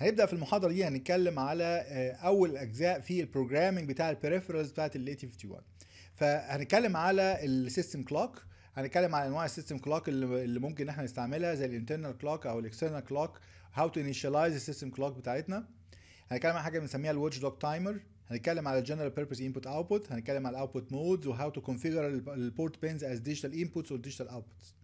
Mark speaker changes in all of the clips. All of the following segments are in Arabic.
Speaker 1: هنبدا في المحاضره دي هنتكلم على آه، اول اجزاء في البروجرامينج بتاع البريفرالز بتاعت الـ 8051 فهنتكلم على السيستم كلوك هنتكلم على انواع السيستم كلوك اللي ممكن احنا نستعملها زي الانترنال كلوك او الاكسترنال كلوك هاو تو انيشاليز السيستم كلوك بتاعتنا هنتكلم على حاجه بنسميها الواتش دوج تايمر هنتكلم على الجنرال بيربز انبوت اوتبوت هنتكلم على الاوتبوت مودز وهاو تو كونفيجر البورت بينز از ديجيتال انبوتس ديجيتال اوتبوتس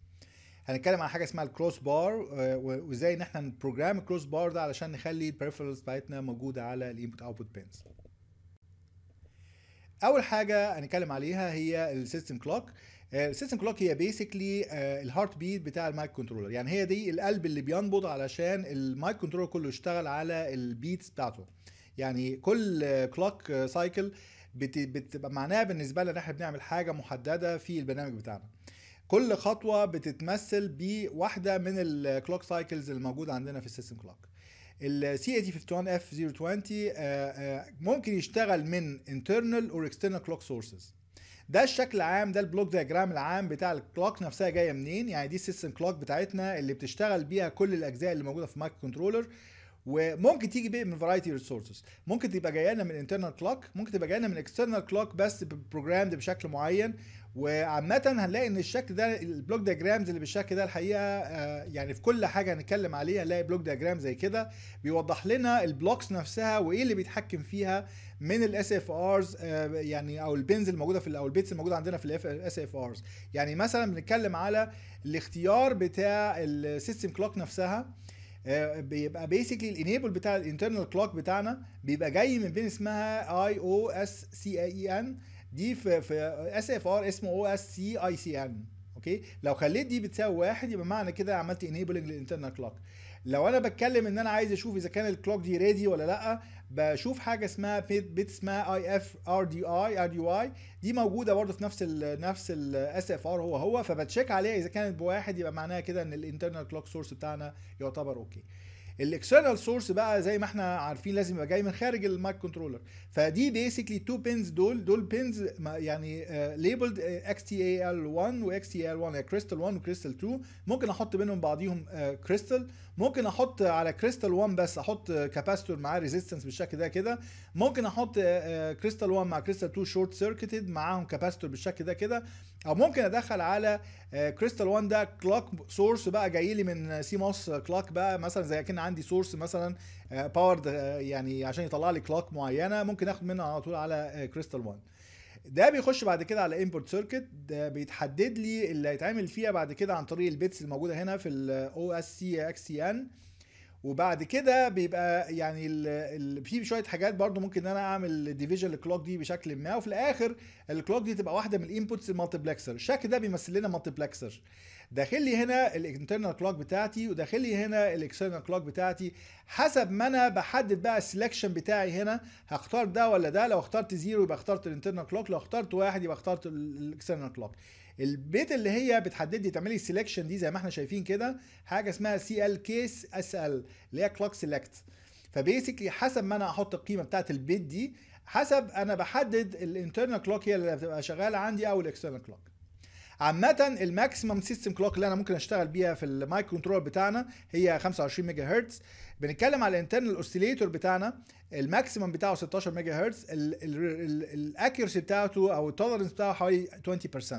Speaker 1: هنتكلم عن حاجه اسمها الكروس آه، بار وازاي ان احنا نبروجرام الكروس بار ده علشان نخلي البريفرنس بتاعتنا موجوده على الانبوت اوتبوت بينز اول حاجه هنتكلم عليها هي السيستم كلوك السيستم كلوك هي بيسكلي الهارت بيت بتاع المايك كنترولر يعني هي دي القلب اللي بينبض علشان المايك كنترولر كله يشتغل على البيتس بتاعته يعني كل كلوك سايكل بتبقى معناها بالنسبه لنا ان احنا بنعمل حاجه محدده في البرنامج بتاعنا كل خطوه بتتمثل بواحده من الكلوك سايكلز الموجوده عندنا في السيستم كلوك الـ c 8051 51 020 ممكن يشتغل من internal or external clock sources ده الشكل العام ده البلوك دياجرام العام بتاع الكلوك نفسها جايه منين يعني دي السيستم كلوك بتاعتنا اللي بتشتغل بيها كل الاجزاء اللي موجوده في مايكرو كنترولر وممكن تيجي بيه من فرايتي ريسورسز ممكن تبقى جايه لنا من انترنال كلوك ممكن تبقى جايه لنا من اكسترنال كلوك بس بروجرامد بشكل معين وعامة هنلاقي ان الشكل ده البلوك دياجرامز اللي بالشكل ده الحقيقة آه، يعني في كل حاجة هنتكلم عليها هنلاقي بلوك دياجرام زي كده بيوضح لنا البلوكس نفسها وايه اللي بيتحكم فيها من الاس اف ارز يعني او البنز الموجودة في او البيتس الموجودة عندنا في الاس اف ارز يعني مثلا بنتكلم على الاختيار بتاع السيستم كلوك نفسها آه، بيبقى بيسكلي الانيبل بتاع الانترنال كلوك بتاعنا بيبقى جاي من بين اسمها اي او اس سي اي ان دي في في اس اف ار اسمه او اس سي اي سي ان اوكي لو خليت دي بتساوي واحد يبقى معنى كده عملت انيبلنج للانترنال كلوك لو انا بتكلم ان انا عايز اشوف اذا كان الكلوك دي ريدي ولا لا بشوف حاجه اسمها بيت, بيت اسمها اي اف ار دي اي ار دي واي دي موجوده برده في نفس الـ نفس الاس اف ار هو هو فبتشيك عليها اذا كانت بواحد يبقى معناها كده ان الانترنال كلوك سورس بتاعنا يعتبر اوكي الاكسترنال سورس بقى زي ما احنا عارفين لازم يبقى جاي من خارج المايك كنترولر فدي بيسكلي تو بينز دول دول بينز يعني ليبلد اكس تي اي ال 1 واكس تي اي ال 1 كريستال 1 وكريستال 2 ممكن احط بينهم بعضيهم كريستال آه، ممكن احط على كريستال 1 بس احط كاباستور معاه ريزيستنس بالشكل ده كده ممكن احط كريستال آه، 1 آه، مع كريستال 2 شورت سيركتد معاهم كاباستور بالشكل ده كده او ممكن ادخل على كريستال آه، وان ده كلوك سورس بقى جاي لي من سي موس كلوك بقى مثلا زي كان عندي سورس مثلا باورد آه، آه، يعني عشان يطلع لي كلوك معينه ممكن اخد منها على طول على كريستال وان ده بيخش بعد كده على انبورت سيركت بيتحدد لي اللي هيتعمل فيها بعد كده عن طريق البيتس الموجوده هنا في الاو اس سي اكس ان وبعد كده بيبقى يعني في شويه حاجات برضو ممكن ان انا اعمل ديفيجن للكلوك دي بشكل ما وفي الاخر الكلوك دي تبقى واحده من الانبوتس المالتيبلكسر الشكل ده بيمثل لنا مالتيبلكسر داخل لي هنا الانترنال كلوك بتاعتي وداخل لي هنا الاكسترنال كلوك بتاعتي حسب ما انا بحدد بقى السلكشن بتاعي هنا هختار ده ولا ده لو اخترت زيرو يبقى اخترت الانترنال كلوك لو اخترت واحد يبقى اخترت الاكسترنال كلوك البيت اللي هي بتحدد لي تعملي سيلكشن دي زي ما احنا شايفين كده حاجه اسمها سي ال كيس اس ال اللي هي كلوك سيلكت فبيسكلي حسب ما انا احط القيمه بتاعت البيت دي حسب انا بحدد الانترنال كلوك هي اللي بتبقى شغاله عندي او الاكسترنال كلوك عامة الماكسيمم سيستم كلوك اللي انا ممكن اشتغل بيها في المايك كنترول بتاعنا هي 25 ميجا هرتز بنتكلم على الانترنال اوسيليتور بتاعنا الماكسيمم بتاعه 16 ميجا هرتز الاكيرسي بتاعته او التولرنس بتاعه حوالي 20%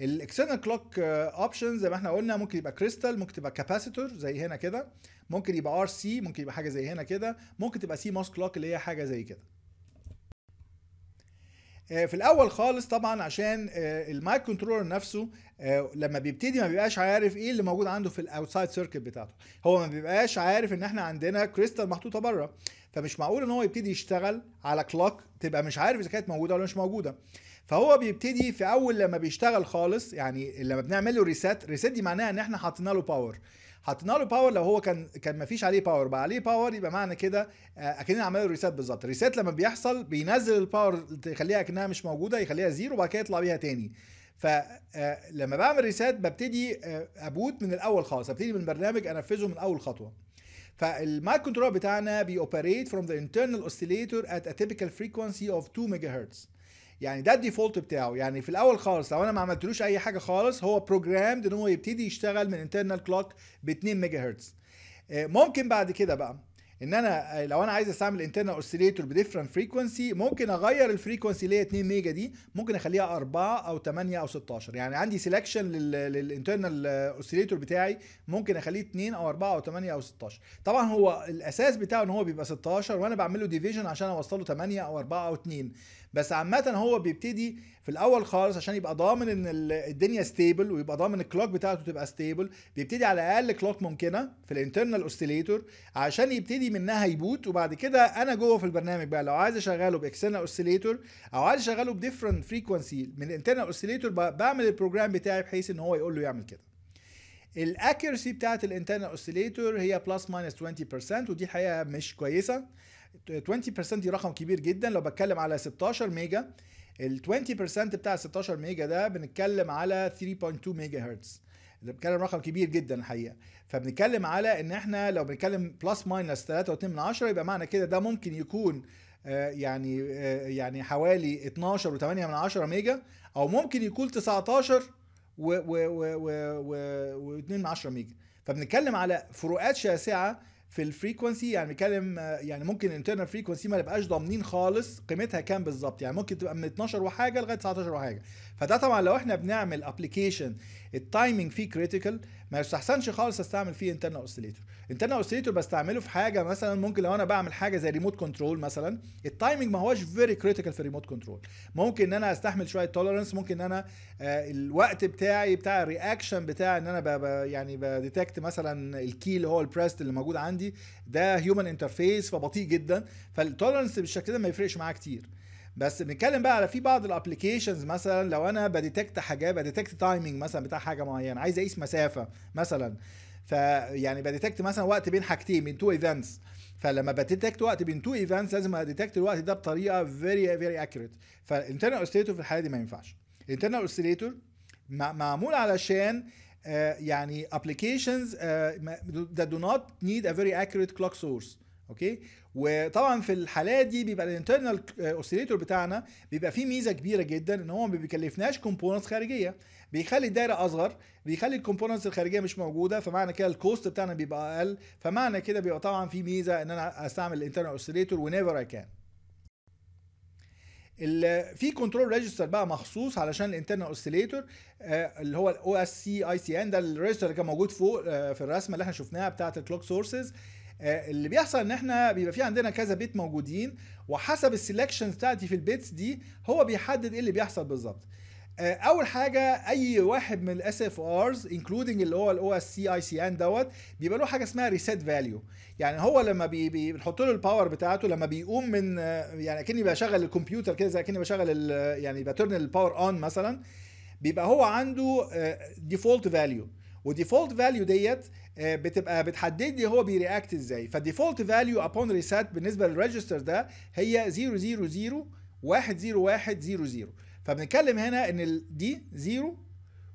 Speaker 1: الاكسترنال كلوك اوبشن زي ما احنا قلنا ممكن يبقى كريستال ممكن تبقى كاباسيتور زي هنا كده ممكن يبقى ار سي ممكن يبقى حاجه زي هنا كده ممكن تبقى سي موس كلوك اللي هي حاجه زي كده آه، في الاول خالص طبعا عشان آه، المايك كنترولر نفسه آه، لما بيبتدي ما بيبقاش عارف ايه اللي موجود عنده في الاوتسايد سيركت بتاعته هو ما بيبقاش عارف ان احنا عندنا كريستال محطوطه بره فمش معقول ان هو يبتدي يشتغل على كلوك تبقى مش عارف اذا كانت موجوده ولا مش موجوده فهو بيبتدي في اول لما بيشتغل خالص يعني لما بنعمل له ريسات ريسات دي معناها ان احنا حاطين له باور حطينا له باور لو هو كان كان ما فيش عليه باور بقى عليه باور يبقى معنى كده آه، اكننا عملنا له ريسيت بالظبط ريسيت لما بيحصل بينزل الباور تخليها اكنها مش موجوده يخليها زيرو وبعد كده يطلع بيها تاني فلما آه، بعمل ريسيت ببتدي آه، ابوت من الاول خالص ابتدي من البرنامج انفذه من اول خطوه فالمايك كنترول بتاعنا بيوبريت فروم ذا انترنال اوسيليتور ات ا تيبيكال فريكوانسي اوف 2 ميجا هرتز يعني ده الديفولت بتاعه يعني في الاول خالص لو انا ما عملتلوش اي حاجه خالص هو بروجرامد ان هو يبتدي يشتغل من انترنال كلوك ب 2 ميجا هرتز ممكن بعد كده بقى ان انا آه، لو انا عايز استعمل انترنال اوسيليتور بديفرنت فريكونسي ممكن اغير الفريكونسي اللي هي 2 ميجا دي ممكن اخليها 4 او 8 او 16 يعني عندي سيلكشن للانترنال اوسيليتور بتاعي ممكن اخليه 2 او 4 او 8 او 16 طبعا هو الاساس بتاعه ان هو بيبقى 16 وانا بعمل له ديفيجن عشان اوصله 8 او 4 او 2 بس عامه هو بيبتدي في الاول خالص عشان يبقى ضامن ان الدنيا ستيبل ويبقى ضامن الكلوك بتاعته تبقى ستيبل بيبتدي على اقل كلوك ممكنه في الانترنال اوسيليتور عشان يبتدي منها يبوت وبعد كده انا جوه في البرنامج بقى لو عايز اشغله باكسترنال اوسيليتور او عايز اشغله بديفرنت فريكونسي من الانترنال اوسيليتور بعمل البروجرام بتاعي بحيث ان هو يقول له يعمل كده الاكيرسي بتاعت الانترنال اوسيليتور هي بلس ماينس 20% ودي حقيقه مش كويسه 20% دي رقم كبير جدا لو بتكلم على 16 ميجا ال 20% بتاع 16 ميجا ده بنتكلم على 3.2 ميجا هرتز ده بنتكلم رقم كبير جدا الحقيقه فبنتكلم على ان احنا لو بنتكلم بلس ماينس 3.2 من 10 يبقى معنى كده ده ممكن يكون آه، يعني آه، يعني حوالي 12 و8 من 10 ميجا او ممكن يكون 19 و و و و, و 2 من 10 ميجا فبنتكلم على فروقات شاسعه في الفريكونسي يعني بنتكلم يعني ممكن الانترنال فريكونسي ما نبقاش ضامنين خالص قيمتها كام بالظبط يعني ممكن تبقى من 12 وحاجه لغايه 19 وحاجه فده طبعا لو احنا بنعمل ابلكيشن التايمنج فيه كريتيكال ما يستحسنش خالص استعمل فيه انترنال اوسيليتور انترنال اوسيليتور بستعمله في حاجه مثلا ممكن لو انا بعمل حاجه زي ريموت كنترول مثلا التايمنج ما هوش فيري كريتيكال في الريموت كنترول ممكن ان انا استحمل شويه توليرنس ممكن ان انا آه، الوقت بتاعي بتاع الرياكشن بتاع ان انا ب يعني بديتكت مثلا الكي اللي هو البريست اللي موجود عندي ده هيومن انترفيس فبطيء جدا فالتوليرنس بالشكل ده ما يفرقش معاه كتير بس بنتكلم بقى على في بعض الابلكيشنز مثلا لو انا بديتكت حاجه بديتكت تايمنج مثلا بتاع حاجه معينه عايز اقيس مسافه مثلا فيعني بديتكت مثلا وقت بين حاجتين بين تو ايفنتس فلما بديتكت وقت بين تو ايفنتس لازم اديتكت الوقت ده بطريقه فيري فيري اكيوريت فالانترنال اوسيليتور في الحاله دي ما ينفعش الانترنال اوسيليتور معمول علشان آه، يعني ابلكيشنز ذات دو نوت نيد ا فيري اكيوريت كلوك سورس اوكي وطبعا في الحالات دي بيبقى الانترنال اوسيليتور بتاعنا بيبقى فيه ميزه كبيره جدا ان هو ما بيكلفناش كومبوننتس خارجيه بيخلي الدايره اصغر بيخلي الكومبوننتس الخارجيه مش موجوده فمعنى كده الكوست بتاعنا بيبقى اقل فمعنى كده بيبقى طبعا في ميزه ان انا استعمل الانترنال اوسيليتور ونيفر اي كان في كنترول ريجستر بقى مخصوص علشان الانترنال اوسيليتور آه، اللي هو الاو اس سي اي سي ان ده الريجستر اللي كان موجود فوق آه، في الرسمه اللي احنا شفناها بتاعه الكلوك سورسز آه، اللي بيحصل ان احنا بيبقى في عندنا كذا بيت موجودين وحسب السلكشن بتاعتي في البيتس دي هو بيحدد ايه اللي بيحصل بالظبط آه، اول حاجه اي واحد من الاس اف ارز انكلودنج اللي هو الاو اس سي اي سي ان دوت بيبقى له حاجه اسمها ريسيت فاليو يعني هو لما بي بنحط له الباور بتاعته لما بيقوم من يعني اكني بشغل الكمبيوتر كده زي اكني بشغل يعني بترن الباور اون مثلا بيبقى هو عنده ديفولت فاليو وديفولت فاليو ديت آه، بتبقى بتحدد لي هو بيرياكت ازاي فالديفولت فاليو ابون ريسيت بالنسبه للريجستر ده هي 000 فبنتكلم هنا ان دي 0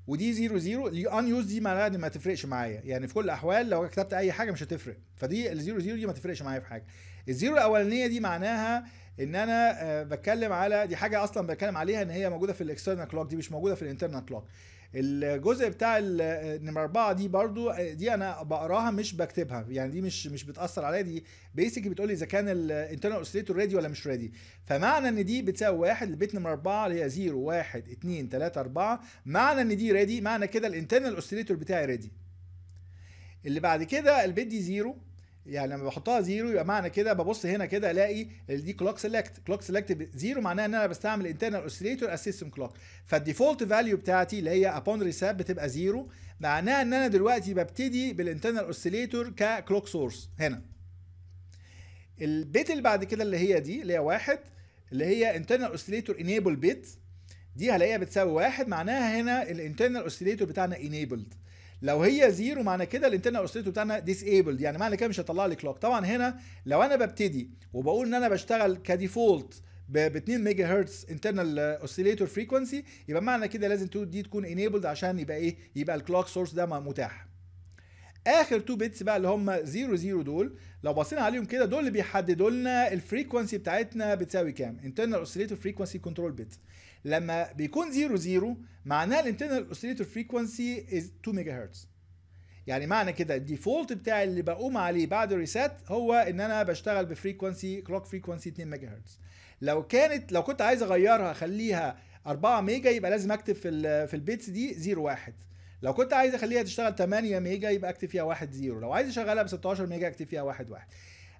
Speaker 1: ودي 0 0 الان يوز دي معناها ما تفرقش معايا يعني في كل الاحوال لو كتبت اي حاجه مش هتفرق فدي ال 0 0 دي ما تفرقش معايا في حاجه الزيرو الاولانيه دي معناها ان انا آه، بتكلم على دي حاجه اصلا بتكلم عليها ان هي موجوده في الاكسترنال كلوك دي مش موجوده في الانترنال كلوك الجزء بتاع آه، نمرة أربعة دي برضو آه، دي أنا بقراها مش بكتبها يعني دي مش مش بتأثر عليا دي بيسك بتقول لي إذا كان الانترنال أوسيليتور ريدي ولا مش ريدي فمعنى إن دي بتساوي واحد البيت نمرة أربعة اللي هي 0 1 2 3 4 معنى إن دي ريدي معنى كده الانترنال أوسيليتور بتاعي ريدي اللي بعد كده البيت دي 0 يعني لما بحطها زيرو يبقى معنى كده ببص هنا كده الاقي دي كلوك سيلكت كلوك سيلكت زيرو معناها ان انا بستعمل انترنال اوسيليتور اسيستم كلوك فالديفولت فاليو بتاعتي اللي هي ابون ريساب بتبقى زيرو معناها ان انا دلوقتي ببتدي بالانترنال اوسيليتور ككلوك سورس هنا البيت اللي بعد كده اللي هي دي اللي هي واحد اللي هي انترنال اوسيليتور انيبل بيت دي هلاقيها بتساوي واحد معناها هنا الانترنال اوسيليتور بتاعنا انيبلد لو هي زيرو معنى كده الانترنال اوسيليتور بتاعنا ديسيبلد يعني معنى كده مش هيطلع لي كلوك طبعا هنا لو انا ببتدي وبقول ان انا بشتغل كديفولت ب 2 ميجا هرتز انترنال اوسيليتور فريكونسي يبقى معنى كده لازم دي تكون انيبلد عشان يبقى ايه يبقى الكلوك سورس ده متاح اخر 2 بيتس بقى اللي هم 0 دول لو بصينا عليهم كده دول اللي بيحددوا لنا الفريكونسي بتاعتنا بتساوي كام انترنال اوسيليتور فريكونسي كنترول بيتس لما بيكون 0 0 معناه الانترنال اوسيليتور فريكوانسي از 2 ميجا هرتز يعني معنى كده الديفولت بتاعي اللي بقوم عليه بعد الريسات هو ان انا بشتغل بفريكوانسي كلوك فريكوانسي 2 ميجا هرتز لو كانت لو كنت عايز اغيرها اخليها 4 ميجا يبقى لازم اكتب في في البيتس دي 0 1 لو كنت عايز اخليها تشتغل 8 ميجا يبقى اكتب فيها 1 0 لو عايز اشغلها ب 16 ميجا اكتب فيها 1 1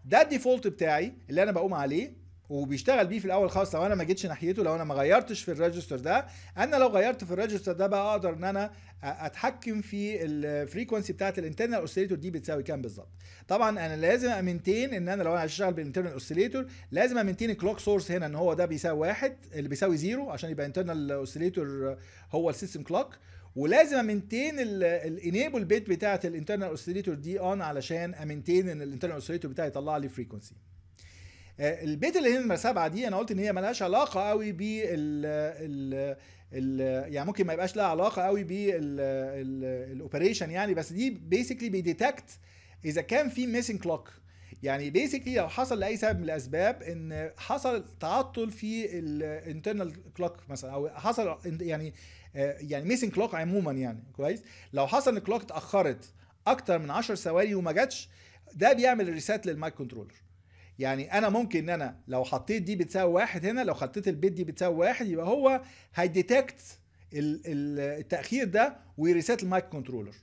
Speaker 1: ده الديفولت بتاعي اللي انا بقوم عليه وبيشتغل بيه في الاول خالص لو انا ما جيتش ناحيته لو انا ما غيرتش في الريجستر ده انا لو غيرت في الريجستر ده بقى اقدر ان انا اتحكم في الفريكونسي بتاعت الانترنال اوسيليتور دي بتساوي كام بالظبط طبعا انا لازم امنتين ان انا لو انا هشتغل بالانترنال اوسيليتور لازم امنتين الكلوك سورس هنا ان هو ده بيساوي واحد اللي بيساوي زيرو عشان يبقى انترنال اوسيليتور هو السيستم كلوك ولازم امنتين الانيبل بيت بتاعت الانترنال اوسيليتور دي اون علشان امنتين ان الانترنال اوسيليتور بتاعي يطلع لي فريكونسي آه، البيت اللي هي نمره سبعه دي انا قلت ان هي ملهاش علاقه قوي بال يعني ممكن ما يبقاش لها علاقه قوي بالاوبريشن يعني بس دي بيسكلي بيديتكت اذا كان في ميسنج كلوك يعني بيسكلي لو حصل لاي سبب من الاسباب ان حصل تعطل في الانترنال كلوك مثلا او حصل يعني آه، يعني ميسنج كلوك عموما يعني كويس لو حصل ان الكلوك اتاخرت اكتر من 10 ثواني وما جاتش ده بيعمل ريسات للمايك كنترولر يعني انا ممكن ان انا لو حطيت دي بتساوي واحد هنا لو حطيت البيت دي بتساوي واحد يبقى هو هيديتكت التاخير ده ويريسيت المايك كنترولر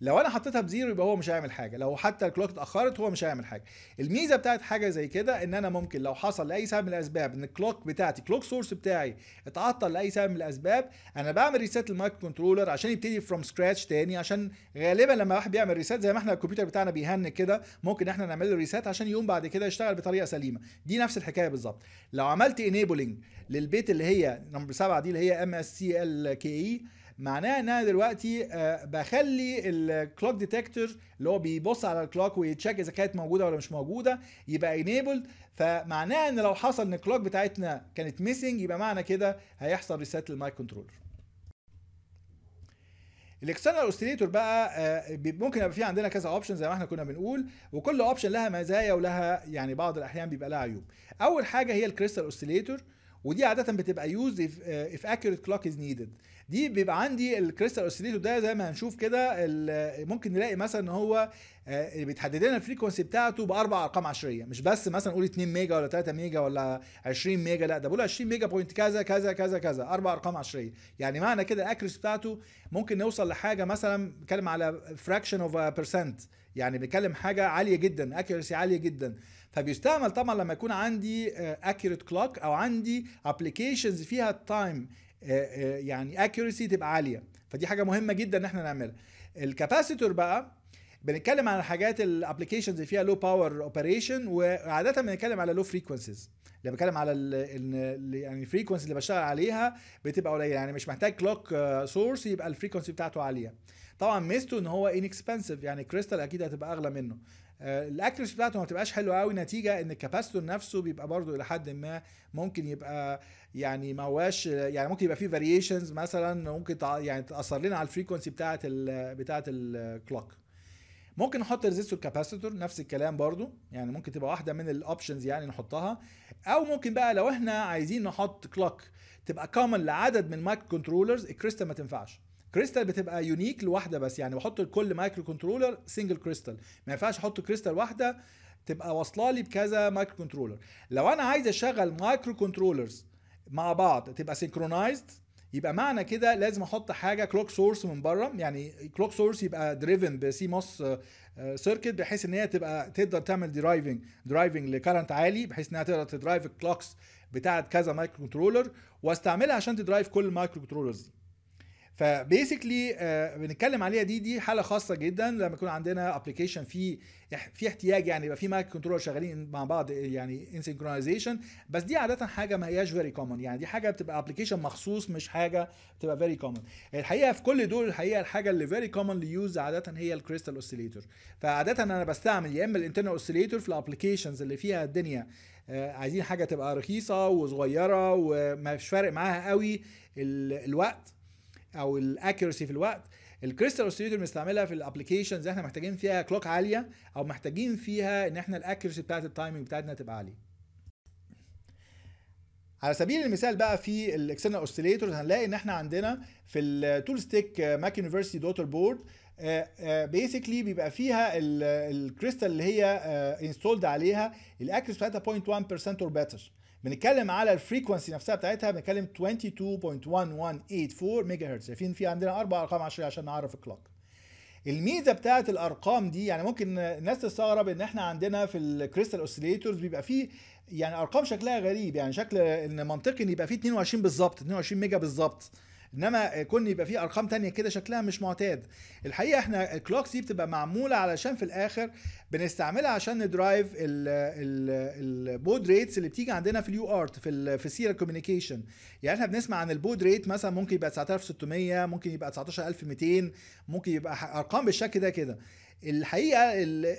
Speaker 1: لو انا حطيتها بزيرو يبقى هو مش هيعمل حاجه لو حتى الكلوك اتاخرت هو مش هيعمل حاجه الميزه بتاعت حاجه زي كده ان انا ممكن لو حصل لاي سبب من الاسباب ان الكلوك بتاعتي كلوك سورس بتاعي اتعطل لاي سبب من الاسباب انا بعمل ريسيت للمايكرو كنترولر عشان يبتدي فروم سكراتش تاني عشان غالبا لما واحد بيعمل ريسيت زي ما احنا الكمبيوتر بتاعنا بيهنج كده ممكن احنا نعمل له ريسيت عشان يقوم بعد كده يشتغل بطريقه سليمه دي نفس الحكايه بالظبط لو عملت انيبلنج للبيت اللي هي نمبر 7 دي اللي هي ام اس سي ال كي اي معناه ان انا دلوقتي آه، بخلي الكلوك ديتكتور اللي هو بيبص على الكلوك ويتشيك اذا كانت موجوده ولا مش موجوده يبقى انيبلد فمعناه ان لو حصل ان الكلوك بتاعتنا كانت ميسنج يبقى معنى كده هيحصل ريسيت للمايك كنترولر الاكسترنال اوسيليتور بقى آه، ممكن يبقى في عندنا كذا اوبشن زي ما احنا كنا بنقول وكل اوبشن لها مزايا ولها يعني بعض الاحيان بيبقى لها عيوب اول حاجه هي الكريستال اوسيليتور ودي عاده بتبقى يوز اف اكيوريت كلوك از نيدد دي بيبقى عندي الكريستال اوسيليتور ده زي ما هنشوف كده ممكن نلاقي مثلا ان هو آه، بيتحدد لنا الفريكونسي بتاعته باربع ارقام عشريه مش بس مثلا اقول 2 ميجا ولا 3 ميجا ولا 20 ميجا لا ده بقول 20 ميجا بوينت كذا كذا كذا كذا اربع ارقام عشريه يعني معنى كده الاكريس بتاعته ممكن نوصل لحاجه مثلا بنتكلم على فراكشن اوف بيرسنت يعني بنتكلم حاجه عاليه جدا اكيرسي عاليه جدا فبيستعمل طبعا لما يكون عندي اكيوريت آه، كلوك او عندي ابلكيشنز فيها التايم آه، آه، يعني اكيورسي تبقى عاليه فدي حاجه مهمه جدا ان احنا نعملها الكاباسيتور بقى بنتكلم عن الحاجات الابلكيشنز اللي فيها لو باور اوبريشن وعاده بنتكلم على لو فريكونسيز اللي بتكلم على ال يعني الفريكونسي اللي بشتغل عليها بتبقى قليله يعني مش محتاج كلوك سورس آه، يبقى الفريكونسي بتاعته عاليه طبعا ميزته ان هو انكسبنسيف يعني كريستال اكيد هتبقى اغلى منه آه، الاكيرسي بتاعته ما بتبقاش حلوه قوي نتيجه ان الكاباسيتور نفسه بيبقى برضه الى حد ما ممكن يبقى يعني ما هواش يعني ممكن يبقى فيه فاريشنز مثلا ممكن يعني تاثر لنا على الفريكونسي بتاعه بتاعه الكلوك ممكن نحط ريزيستور كاباسيتور نفس الكلام برضو يعني ممكن تبقى واحده من الاوبشنز يعني نحطها او ممكن بقى لو احنا عايزين نحط كلوك تبقى كومن لعدد من مايكرو كنترولرز الكريستال ما تنفعش كريستال بتبقى يونيك لواحده بس يعني بحط لكل مايكرو كنترولر سنجل كريستال ما ينفعش احط كريستال واحده تبقى واصله لي بكذا مايكرو كنترولر لو انا عايز اشغل مايكرو كنترولرز مع بعض تبقى سينكرونايزد يبقى معنى كده لازم احط حاجه كلوك سورس من بره يعني كلوك سورس يبقى دريفن بسي موس سيركت بحيث ان هي تبقى تقدر تعمل درايفنج درايفنج لكرنت عالي بحيث انها تقدر تدرايف الكلوكس بتاعه كذا مايكرو كنترولر واستعملها عشان تدرايف كل المايكرو كنترولرز دي فبيسكلي آه، بنتكلم عليها دي دي حاله خاصه جدا لما يكون عندنا ابلكيشن فيه في احتياج يعني يبقى في مايك كنترول شغالين مع بعض يعني ان سنكرونايزيشن بس دي عاده حاجه ما هياش فيري كومن يعني دي حاجه بتبقى ابلكيشن مخصوص مش حاجه بتبقى فيري كومن الحقيقه في كل دول الحقيقه الحاجه اللي فيري كومن ليوز عاده هي الكريستال اوسيليتور فعاده انا بستعمل يا اما الانترنال اوسيليتور في الابلكيشنز اللي فيها الدنيا آه، عايزين حاجه تبقى رخيصه وصغيره ومش فارق معاها قوي الوقت او الاكيرسي في الوقت الكريستال اوسيليتور بنستعملها في الابلكيشنز احنا محتاجين فيها كلوك عاليه او محتاجين فيها ان احنا الاكيرسي بتاعت التايمنج بتاعتنا تبقى عاليه على سبيل المثال بقى في الاكسترنال اوسيليتورز هنلاقي ان احنا عندنا في التول ستيك ماك يونيفرسيتي دوتر بورد بيسكلي بيبقى فيها الكريستال اللي هي انستولد آه، عليها الاكيرسي بتاعتها 0.1% اور بيتر بنتكلم على الفريكونسي نفسها بتاعتها بنتكلم 22.1184 ميجا هرتز شايفين في عندنا اربع ارقام عشريه عشان نعرف الكلوك الميزه بتاعه الارقام دي يعني ممكن الناس تستغرب ان احنا عندنا في الكريستال اوسيليتورز بيبقى فيه يعني ارقام شكلها غريب يعني شكل ان منطقي ان يبقى فيه 22 بالظبط 22 ميجا بالظبط انما كون يبقى في ارقام تانية كده شكلها مش معتاد الحقيقه احنا الكلوكس دي بتبقى معموله علشان في الاخر بنستعملها عشان ندرايف البود ريتس اللي بتيجي عندنا في اليو ارت في ال في سيرا كوميونيكيشن يعني احنا بنسمع عن البود ريت مثلا ممكن يبقى 9600 ممكن يبقى 19200 ممكن يبقى ارقام بالشكل ده كده الحقيقه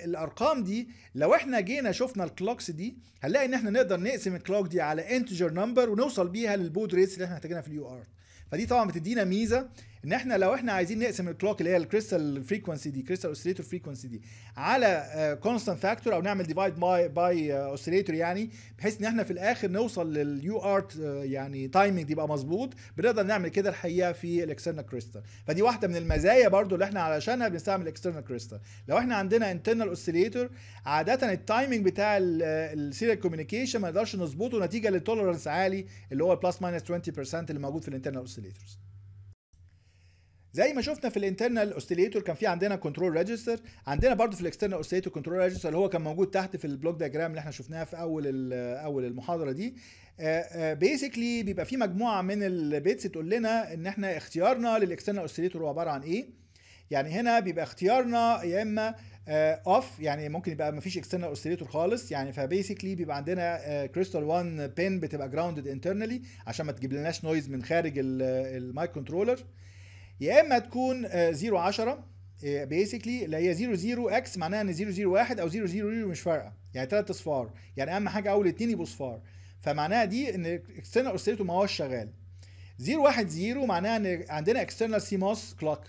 Speaker 1: الارقام دي لو احنا جينا شفنا الكلوكس دي هنلاقي ان احنا نقدر نقسم الكلوك دي على انتجر نمبر ونوصل بيها للبود ريتس اللي احنا محتاجينها في اليو ارت فدي طبعا بتدينا ميزه ان احنا لو احنا عايزين نقسم الكلوك اللي هي الكريستال فريكونسي دي كريستال اوسيليتور فريكونسي دي على كونستانت آه، فاكتور او نعمل ديفايد باي باي اوسيليتور يعني بحيث ان احنا في الاخر نوصل لليو ارت آه، يعني تايمنج يبقى مظبوط بنقدر نعمل كده الحقيقه في الاكسترنال كريستال فدي واحده من المزايا برضو اللي احنا علشانها بنستعمل الاكسترنال كريستال لو احنا عندنا انترنال اوسيليتور عاده التايمنج بتاع السيريال كوميونيكيشن آه، ما نقدرش نظبطه نتيجه للتولرنس عالي اللي هو البلس ماينس 20% اللي موجود في الانترنال اوسيليتورز زي ما شفنا في الانترنال اوستيليتور كان في عندنا كنترول ريجستر عندنا برضو في الاكسترنال اوستيليتور كنترول ريجستر اللي هو كان موجود تحت في البلوك دياجرام اللي احنا شفناها في اول اول المحاضره دي بيسكلي آه، آه، بيبقى في مجموعه من البيتس تقول لنا ان احنا اختيارنا للاكسترنال اوستيليتور هو عباره عن ايه يعني هنا بيبقى اختيارنا يا اما اوف آه، يعني ممكن يبقى مفيش اكسترنال اوستيليتور خالص يعني فبيسكلي بيبقى عندنا كريستال 1 بين بتبقى جراوندد انترنالي عشان ما تجيب لناش نويز من خارج المايك كنترولر uh, يا اما تكون 0 10 بيسكلي اللي هي 0 0 اكس معناها ان 0 0 1 او 0 0 0 مش فارقه يعني ثلاث اصفار يعني اهم حاجه اول اثنين يبقوا صفار فمعناها دي ان اكسترنال اوسيليتور ما هوش شغال 0 1 0 معناها ان عندنا اكسترنال سي موس كلوك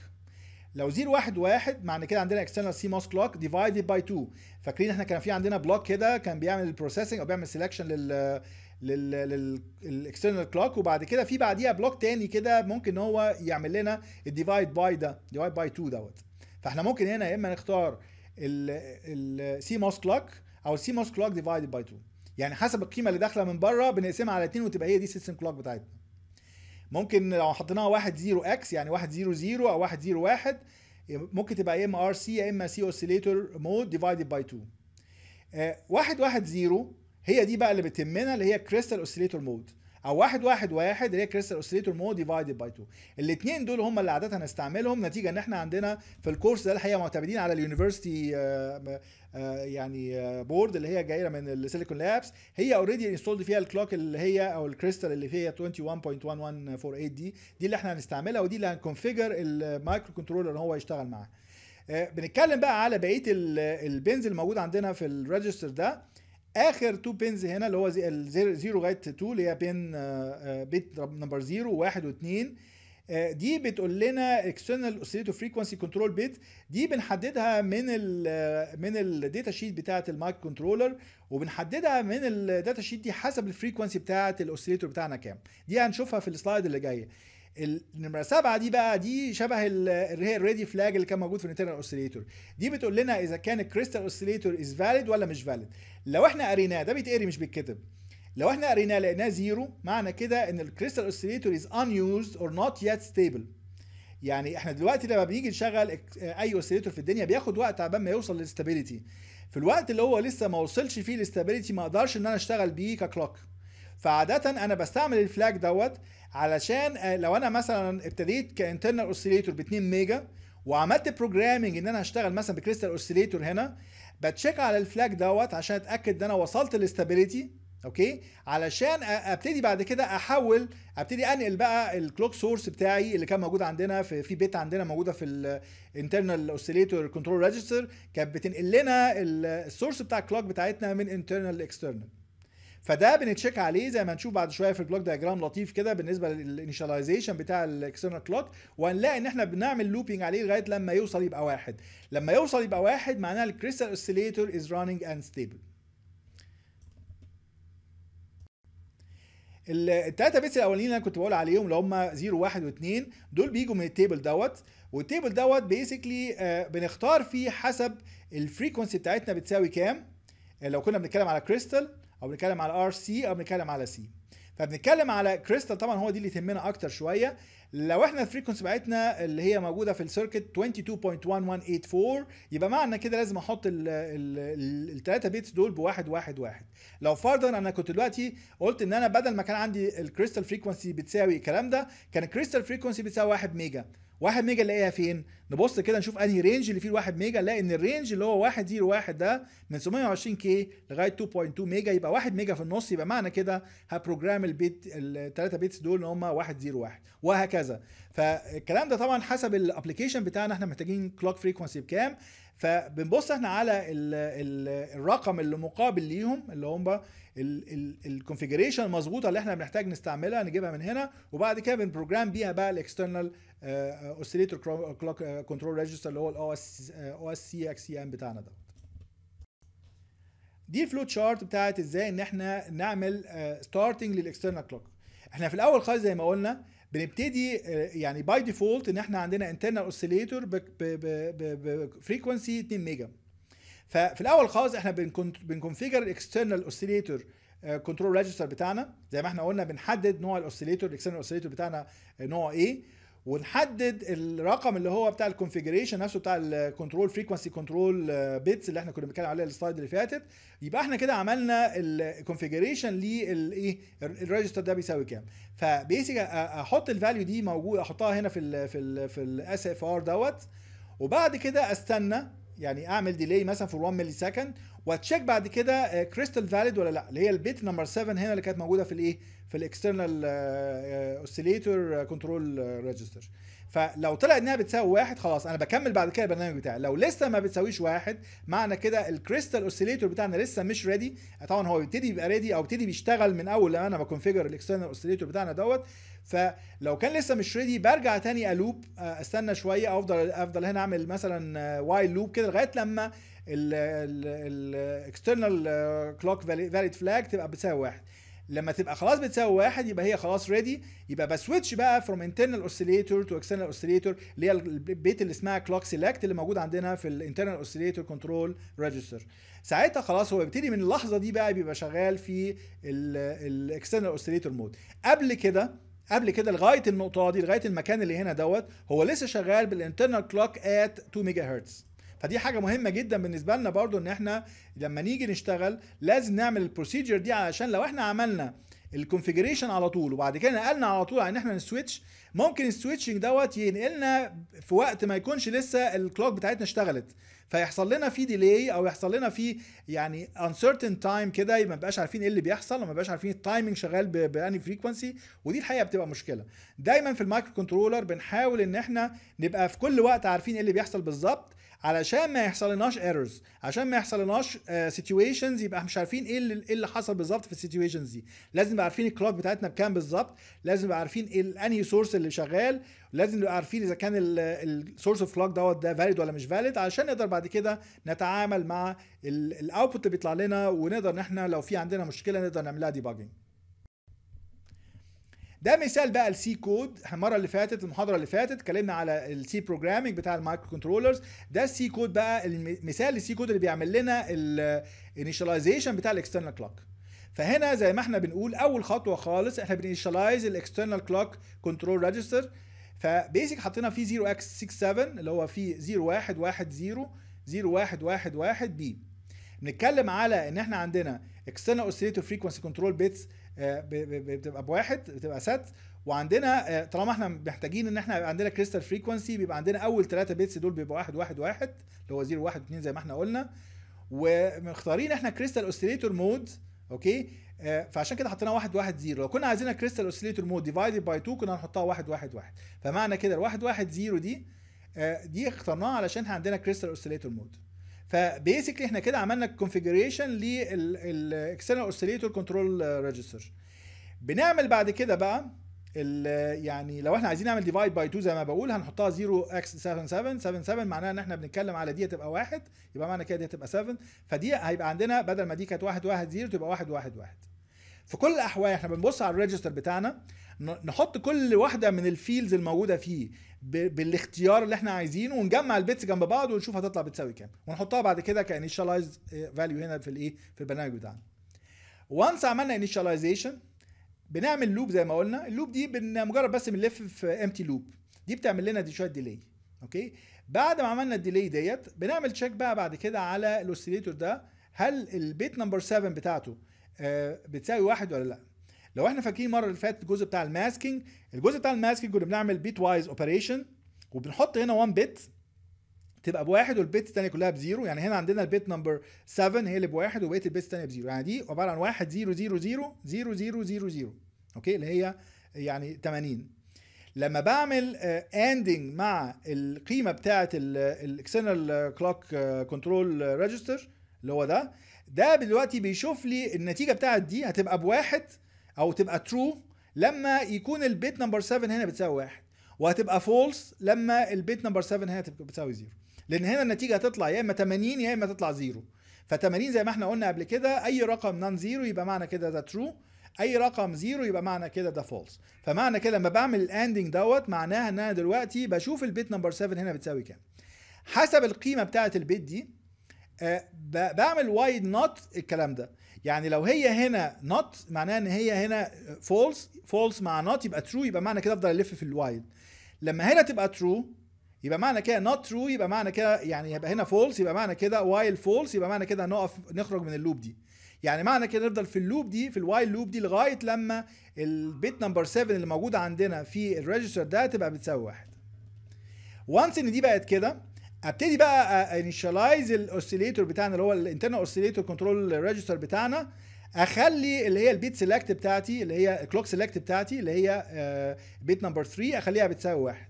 Speaker 1: لو 0 1 1 معنى كده عندنا اكسترنال سي موس كلوك ديفايدد باي 2 فاكرين احنا كان في عندنا بلوك كده كان بيعمل البروسيسنج او بيعمل سيلكشن لل للاكسترنال كلوك وبعد كده في بعديها بلوك تاني كده ممكن هو يعمل لنا الديفايد باي ده ديفايد باي 2 دوت فاحنا ممكن هنا يا اما نختار السي موس كلوك او السي موس كلوك ديفايد باي 2 يعني حسب القيمه اللي داخله من بره بنقسمها على 2 وتبقى هي دي السيستم كلوك بتاعتنا ممكن لو حطيناها 1 0 اكس يعني 1 0 0 او 1 0 1 ممكن تبقى يا اما ار سي يا اما سي اوسيليتور مود ديفايد باي 2 1 1 0 هي دي بقى اللي بتهمنا اللي هي كريستال اوسيليتور مود او واحد واحد واحد اللي هي كريستال اوسيليتور مود ديفايدد باي 2 الاثنين دول هم اللي عاده هنستعملهم نتيجه ان احنا عندنا في الكورس ده الحقيقه معتمدين على اليونيفرسيتي آه، آه، آه، يعني بورد اللي هي جايه من السيليكون لابس هي اوريدي انستولد فيها الكلوك اللي هي او الكريستال اللي فيها 21.1148 دي دي اللي احنا هنستعملها ودي اللي هنكونفيجر المايكرو كنترولر ان هو يشتغل معاها بنتكلم بقى على بقيه البنز الموجود عندنا في الريجستر ده اخر تو بينز هنا اللي هو زيرو لغايه 2 اللي هي بين بيت نمبر 0 و1 و2 دي بتقول لنا اكسترنال اوسيليتو فريكونسي كنترول بيت دي بنحددها من الـ آه، من الداتا شيت بتاعه المايك كنترولر وبنحددها من الداتا شيت دي حسب الفريكونسي بتاعه الاوسيليتور بتاعنا كام دي هنشوفها في السلايد اللي جايه النمره سبعة دي بقى دي شبه اللي هي الريدي فلاج اللي كان موجود في الانترنال اوسيليتور دي بتقول لنا اذا كان الكريستال اوسيليتور از فاليد ولا مش فاليد لو احنا قريناه ده بيتقري مش بيتكتب لو احنا قريناه لقيناه زيرو معنى كده ان الكريستال اوسيليتور از unused اور نوت يت ستيبل يعني احنا دلوقتي لما بنيجي نشغل اي اوسيليتور في الدنيا بياخد وقت على ما يوصل للاستابيليتي في الوقت اللي هو لسه ما وصلش فيه الاستابيليتي ما اقدرش ان انا اشتغل بيه ككلوك فعاده انا بستعمل الفلاج دوت علشان آه، لو انا مثلا ابتديت كانترنال اوسيليتور ب 2 ميجا وعملت بروجرامنج ان انا هشتغل مثلا بكريستال اوسيليتور هنا بتشيك على الفلاج دوت عشان اتاكد ان انا وصلت للاستابيليتي اوكي علشان ابتدي بعد كده احول ابتدي انقل بقى الكلوك سورس بتاعي اللي كان موجود عندنا في في بيت عندنا موجوده في الانترنال اوسيليتور كنترول ريجستر كانت بتنقل لنا السورس بتاع الكلوك بتاعتنا من انترنال لاكسترنال فده بنتشيك عليه زي ما هنشوف بعد شويه في البلوك دايجرام لطيف كده بالنسبه للانيشاليزيشن بتاع الاكسترنال كلوك وهنلاقي ان احنا بنعمل لوبينج عليه لغايه لما يوصل يبقى واحد لما يوصل يبقى واحد معناها الكريستال اوسيليتور از راننج اند ستيبل التلاته بيتس الاولانيين اللي انا كنت بقول عليهم اللي هم 0 1 و2 دول بيجوا من التيبل دوت والتيبل دوت بيسكلي آه، بنختار فيه حسب الفريكونسي بتاعتنا بتساوي كام آه، لو كنا بنتكلم على كريستال او بنتكلم على ار سي او بنتكلم على سي فبنتكلم على كريستال طبعا هو دي اللي تهمنا اكتر شويه لو احنا الفريكونسي بتاعتنا اللي هي موجوده في السيركت 22.1184 يبقى معنى كده لازم احط الثلاثه بيتس دول بواحد واحد واحد لو فرضا انا كنت دلوقتي قلت ان انا بدل ما كان عندي الكريستال فريكونسي بتساوي الكلام ده كان الكريستال فريكونسي بتساوي 1 ميجا 1 ميجا نلاقيها فين؟ نبص كده نشوف انهي رينج اللي فيه ال 1 ميجا نلاقي ان الرينج اللي هو 1 دي لواحد ده من 720 كي لغايه 2.2 ميجا يبقى 1 ميجا في النص يبقى معنى كده هبروجرام البيت ال 3 بيتس دول ان هم 1 0 1 وهكذا فالكلام ده طبعا حسب الابلكيشن بتاعنا احنا محتاجين كلوك فريكونسي بكام فبنبص احنا على الـ الـ الرقم اللي مقابل ليهم اللي هم الكونفيجريشن المظبوطه اللي احنا بنحتاج نستعملها نجيبها من هنا وبعد كده بنبروجرام بيها بقى الاكسترنال اوسيليتور كلوك كنترول ريجستر اللي هو الاو اس او اس سي اكس سي ام بتاعنا ده دي الفلو تشارت بتاعت ازاي ان احنا نعمل ستارتنج للاكسترنال كلوك احنا في الاول خالص زي ما قلنا بنبتدي آه، يعني باي ديفولت ان احنا عندنا انترنال اوسيليتور بفريكونسي 2 ميجا ففي الاول خالص احنا بنكونفيجر الاكسترنال اوسيليتور كنترول ريجستر بتاعنا زي ما احنا قلنا بنحدد نوع الاوسيليتور الاكسترنال اوسيليتور بتاعنا آه، نوع ايه ونحدد الرقم اللي هو بتاع الكونفيجريشن نفسه بتاع الكنترول فريكونسي كنترول بيتس اللي احنا كنا بنتكلم عليها السلايد اللي فاتت يبقى احنا كده عملنا الكونفيجريشن للايه الريجستر ده بيساوي كام فبيسك احط الفاليو دي موجوده احطها هنا في الـ في الـ في الاس اف ار دوت وبعد كده استنى يعني اعمل ديلي مثلا في 1 ملي سكند وتشيك بعد كده كريستال آه، فاليد ولا لا اللي هي البيت نمبر 7 هنا اللي كانت موجوده في الايه في الاكسترنال اوسيليتور كنترول ريجستر فلو طلع انها بتساوي واحد خلاص انا بكمل بعد كده البرنامج بتاعي لو لسه ما بتساويش واحد معنى كده الكريستال اوسيليتور بتاعنا لسه مش ريدي طبعا هو بيبتدي يبقى ريدي او بيبتدي بيشتغل من اول لما انا بكونفيجر الاكسترنال اوسيليتور بتاعنا دوت فلو كان لسه مش ريدي برجع تاني الوب آه، استنى شويه افضل افضل هنا اعمل مثلا وايل آه، لوب كده لغايه لما الاكسترنال كلوك فاليد فلاج تبقى بتساوي واحد لما تبقى خلاص بتساوي واحد يبقى هي خلاص ريدي يبقى بسويتش بقى فروم انترنال اوسيليتور تو اكسترنال اوسيليتور اللي هي البيت اللي اسمها كلوك سيلكت اللي موجود عندنا في الانترنال اوسيليتور كنترول ريجستر ساعتها خلاص هو بيبتدي من اللحظه دي بقى بيبقى شغال في الاكسترنال اوسيليتور مود قبل كده قبل كده لغايه النقطه دي لغايه المكان اللي هنا دوت هو لسه شغال بالانترنال كلوك ات 2 ميجا هرتز فدي حاجه مهمه جدا بالنسبه لنا برضو ان احنا لما نيجي نشتغل لازم نعمل البروسيجر دي علشان لو احنا عملنا الكونفيجريشن على طول وبعد كده نقلنا على طول ان احنا نسويتش ممكن السويتشنج دوت ينقلنا في وقت ما يكونش لسه الكلوك بتاعتنا اشتغلت فيحصل لنا في ديلي او يحصل لنا في يعني انسرتين تايم كده ما بقاش عارفين ايه اللي بيحصل وما بقاش عارفين التايمنج شغال باني فريكونسي ودي الحقيقه بتبقى مشكله دايما في المايكرو كنترولر بنحاول ان احنا نبقى في كل وقت عارفين ايه اللي بيحصل بالظبط علشان ما يحصلناش ايرورز عشان ما يحصلناش سيتويشنز آه، uh, يبقى مش عارفين ايه اللي, ايه اللي حصل بالظبط في السيتويشنز دي لازم نبقى عارفين الكلوك بتاعتنا بكام بالظبط لازم نبقى عارفين ايه انهي سورس اللي شغال لازم نبقى عارفين اذا كان السورس اوف كلوك دوت ده فاليد ولا مش فاليد علشان نقدر بعد كده نتعامل مع الاوتبوت اللي بيطلع لنا ونقدر ان احنا لو في عندنا مشكله نقدر نعملها ديباجنج ده مثال بقى السي كود المره اللي فاتت المحاضره اللي فاتت اتكلمنا على السي بروجرامنج بتاع المايكرو كنترولرز ده السي كود بقى مثال السي كود اللي بيعمل لنا الانيشاليزيشن بتاع الاكسترنال كلوك فهنا زي ما احنا بنقول اول خطوه خالص احنا بنيشاليز الاكسترنال كلوك كنترول ريجستر فبيسك حطينا فيه 0 اكس 6 7 اللي هو فيه 0 1 1 0 0 1 1 1 بي بنتكلم على ان احنا عندنا external oscillator frequency control bits آه، بتبقى بواحد بتبقى سات وعندنا آه، طالما احنا محتاجين ان احنا عندنا كريستال فريكونسي بيبقى عندنا اول ثلاثه بيتس دول بيبقى واحد واحد واحد اللي هو 0 1 2 زي ما احنا قلنا ومختارين احنا كريستال اوسيليتور مود اوكي فعشان كده حطينا واحد واحد زيرو لو كنا عايزينها كريستال اوسيليتور مود ديفايدد باي 2 كنا هنحطها واحد واحد واحد فمعنى كده الواحد واحد زيرو دي آه، دي اخترناها علشان عندنا كريستال اوسيليتور مود فبيسكلي احنا كده عملنا الكونفجريشن للاكسترنال اوسيليتور كنترول ريجستر بنعمل بعد كده بقى يعني لو احنا عايزين نعمل ديفايد باي 2 زي ما بقول هنحطها 0 اكس 7 7 7 7 معناها ان احنا بنتكلم على دي هتبقى 1 يبقى معنى كده دي هتبقى 7 فدي هيبقى عندنا بدل ما دي كانت 1 1 0 تبقى 1 1 1 في كل الاحوال احنا بنبص على الريجستر بتاعنا نحط كل واحده من الفيلدز الموجوده فيه بالاختيار اللي احنا عايزينه ونجمع البيتس جنب بعض ونشوف هتطلع بتساوي كام ونحطها بعد كده كانيشاليز آه، فاليو هنا في الايه في البرنامج بتاعنا وانس عملنا انيشاليزيشن بنعمل لوب زي ما قلنا اللوب دي مجرد بس بنلف في امتي لوب دي بتعمل لنا دي شويه ديلي اوكي بعد ما عملنا الديلي ديت بنعمل تشيك بقى بعد كده على الاوسيليتور ده هل البيت نمبر 7 بتاعته آه، بتساوي واحد ولا لا لو احنا فاكرين المره اللي فاتت الجزء بتاع الماسكينج الجزء بتاع الماسكينج كنا بنعمل بيت وايز اوبريشن وبنحط هنا 1 بت تبقى بواحد والبيت الثانيه كلها بزيرو يعني هنا عندنا البيت نمبر 7 هي اللي بواحد وبقيه البيت الثانيه بزيرو يعني دي عباره عن 1 0 0 0 0 0 0 0 اوكي اللي هي يعني 80 لما بعمل اندنج آه، مع القيمه بتاعه الاكسترنال كلوك كنترول ريجستر اللي هو ده ده دلوقتي بيشوف لي النتيجه بتاعت دي هتبقى بواحد او تبقى ترو لما يكون البيت نمبر 7 هنا بتساوي واحد وهتبقى فولس لما البيت نمبر 7 هنا تبقى بتساوي زيرو لان هنا النتيجه هتطلع يا اما 80 يا اما تطلع زيرو ف 80 زي ما احنا قلنا قبل كده اي رقم نون زيرو يبقى معنى كده ده ترو اي رقم زيرو يبقى معنى كده ده فولس فمعنى كده لما بعمل الاندنج دوت معناها ان انا دلوقتي بشوف البيت نمبر 7 هنا بتساوي كام حسب القيمه بتاعه البيت دي آه، بعمل وايد نوت الكلام ده يعني لو هي هنا نوت معناها ان هي هنا فولس فولس مع نوت يبقى ترو يبقى معنى كده افضل الف في الوايد لما هنا تبقى ترو يبقى معنى كده نوت ترو يبقى معنى كده يعني يبقى هنا فولس يبقى معنى كده وايل فولس يبقى معنى كده نقف نخرج من اللوب دي يعني معنى كده نفضل في اللوب دي في الوايل لوب دي لغايه لما البيت نمبر 7 اللي موجوده عندنا في الريجستر ده تبقى بتساوي واحد وانس ان دي بقت كده ابتدي بقى انيشاليز آه، الاوسيليتور بتاعنا اللي هو الانترنال اوسيليتور كنترول ريجستر بتاعنا اخلي اللي هي البيت سيلكت بتاعتي اللي هي الكلوك سيلكت بتاعتي اللي هي بيت نمبر 3 اخليها بتساوي واحد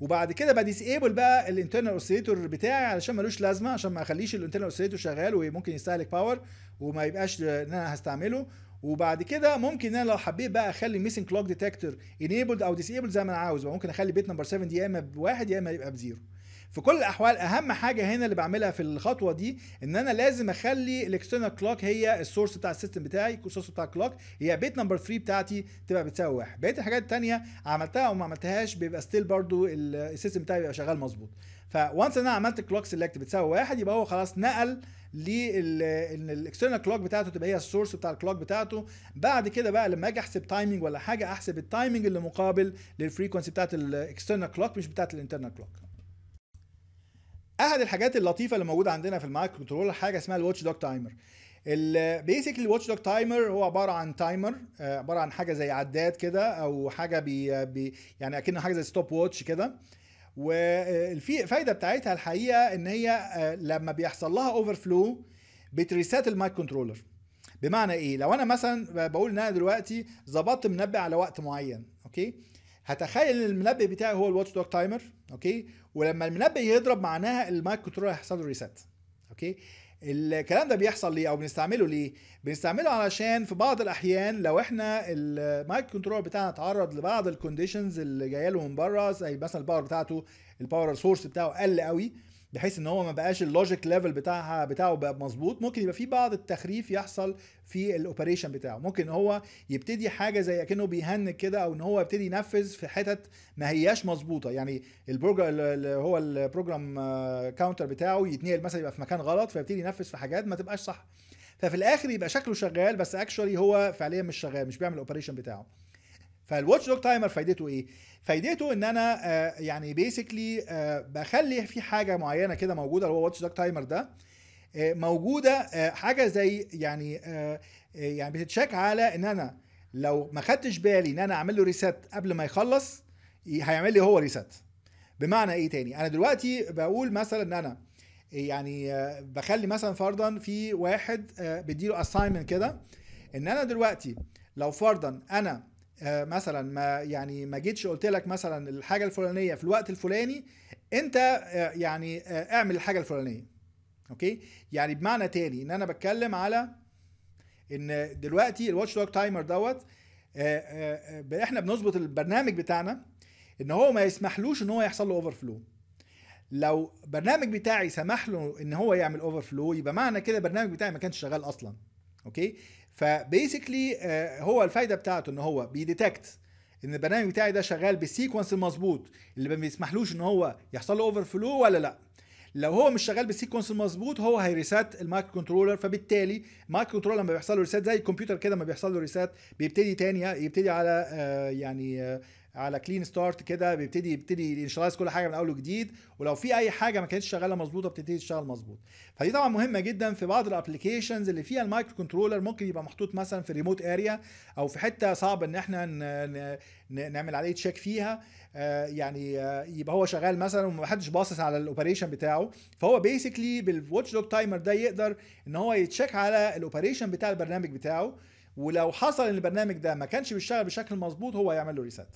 Speaker 1: وبعد كده ديسيبل بقى الانترنال اوسيليتور بتاعي علشان ملوش لازمه عشان ما اخليش الانترنال اوسيليتور شغال وممكن يستهلك باور وما يبقاش ان انا هستعمله وبعد كده ممكن ان انا لو حبيت بقى اخلي ميسنج كلوك ديتكتور انيبلد او ديسيبل زي ما انا عاوز ممكن اخلي بيت نمبر 7 دي يا اما بواحد يا اما يبقى بزيرو في كل الاحوال اهم حاجه هنا اللي بعملها في الخطوه دي ان انا لازم اخلي الاكسترنال كلوك هي السورس بتاع السيستم بتاعي السورس بتاع الكلوك هي بيت نمبر 3 بتاعتي تبقى بتساوي واحد بقيه الحاجات الثانيه عملتها او ما عملتهاش بيبقى ستيل برضو السيستم بتاعي بيبقى شغال مظبوط فوانس انا عملت كلوك سيلكت بتساوي واحد يبقى هو خلاص نقل للاكسترنال كلوك بتاعته تبقى هي السورس بتاع الكلوك بتاعته بعد كده بقى لما اجي احسب تايمنج ولا حاجه احسب التايمنج اللي مقابل للفريكونسي بتاعت الاكسترنال كلوك مش بتاعت الانترنال كلوك احد الحاجات اللطيفه اللي موجوده عندنا في المايكرو كنترولر حاجه اسمها الواتش دوج تايمر البيسك الواتش دوج تايمر هو عباره عن تايمر آه، عباره عن حاجه زي عداد كده او حاجه بي, بي يعني اكنه حاجه زي ستوب واتش كده والفايده آه، بتاعتها الحقيقه ان هي آه، لما بيحصل لها اوفر فلو بتريسات المايك كنترولر بمعنى ايه لو انا مثلا بقول ان انا دلوقتي ظبطت منبه على وقت معين اوكي هتخيل ان المنبه بتاعي هو الواتش دوج تايمر اوكي ولما المنبه يضرب معناها المايك كنترول هيحصل له ريسيت اوكي الكلام ده بيحصل ليه او بنستعمله ليه بنستعمله علشان في بعض الاحيان لو احنا المايك كنترول بتاعنا اتعرض لبعض الكونديشنز اللي جايه له من بره زي مثلا الباور بتاعته الباور سورس بتاعه قل قوي بحيث ان هو ما بقاش اللوجيك ليفل بتاعها بتاعه بقى مظبوط ممكن يبقى في بعض التخريف يحصل في الاوبريشن بتاعه ممكن هو يبتدي حاجه زي كانه بيهنج كده او ان هو يبتدي ينفذ في حتت ما هياش مظبوطه يعني البروجرام اللي هو البروجرام آه، كاونتر بتاعه يتنقل مثلا يبقى في مكان غلط فيبتدي ينفذ في حاجات ما تبقاش صح ففي الاخر يبقى شكله شغال بس اكشولي هو فعليا مش شغال مش بيعمل الاوبريشن بتاعه فالواتش دوج تايمر فايدته ايه؟ فايدته ان انا آه يعني بيسكلي آه بخلي في حاجه معينه كده موجوده اللي هو واتش دوج تايمر ده آه موجوده آه، حاجه زي يعني آه، آه، يعني بتتشاك على ان انا لو ما خدتش بالي ان انا اعمل له ريسيت قبل ما يخلص هيعمل لي هو ريسيت بمعنى ايه تاني انا دلوقتي بقول مثلا ان انا يعني بخلي مثلا فرضا في واحد بديله اساينمنت كده ان انا دلوقتي لو فرضا انا آه، مثلا ما يعني ما جيتش قلت لك مثلا الحاجه الفلانيه في الوقت الفلاني انت آه، يعني آه، اعمل الحاجه الفلانيه اوكي يعني بمعنى تاني ان انا بتكلم على ان دلوقتي الواتش دوج تايمر دوت احنا بنظبط البرنامج بتاعنا ان هو ما يسمحلوش ان هو يحصل له اوفر فلو لو برنامج بتاعي سمح له ان هو يعمل اوفر فلو يبقى معنى كده البرنامج بتاعي ما كانش شغال اصلا اوكي فبيسكلي آه، هو الفايده بتاعته ان هو بيديتكت ان البرنامج بتاعي ده شغال بالسيكونس المظبوط اللي ما بيسمحلوش ان هو يحصل له اوفر فلو ولا لا لو هو مش شغال بالسيكونس المظبوط هو هيريسات المايكرو كنترولر فبالتالي المايكرو كنترولر لما بيحصل له ريسات زي الكمبيوتر كده لما بيحصل له ريسات بيبتدي تاني يبتدي على آه، يعني آه، على كلين ستارت كده بيبتدي يبتدي ينشلايز كل حاجه من اول وجديد ولو في اي حاجه ما كانتش شغاله مظبوطه بتبتدي تشتغل مظبوط فدي طبعا مهمه جدا في بعض الابلكيشنز اللي فيها المايكرو كنترولر ممكن يبقى محطوط مثلا في ريموت اريا او في حته صعب ان احنا نعمل عليه تشيك فيها آه، يعني آه، يبقى هو شغال مثلا ومحدش باصص على الاوبريشن بتاعه فهو بيسكلي بالواتش دوج تايمر ده يقدر ان هو يتشيك على الاوبريشن بتاع البرنامج بتاعه ولو حصل ان البرنامج ده ما كانش بيشتغل بشكل مظبوط هو يعمل له ريسيت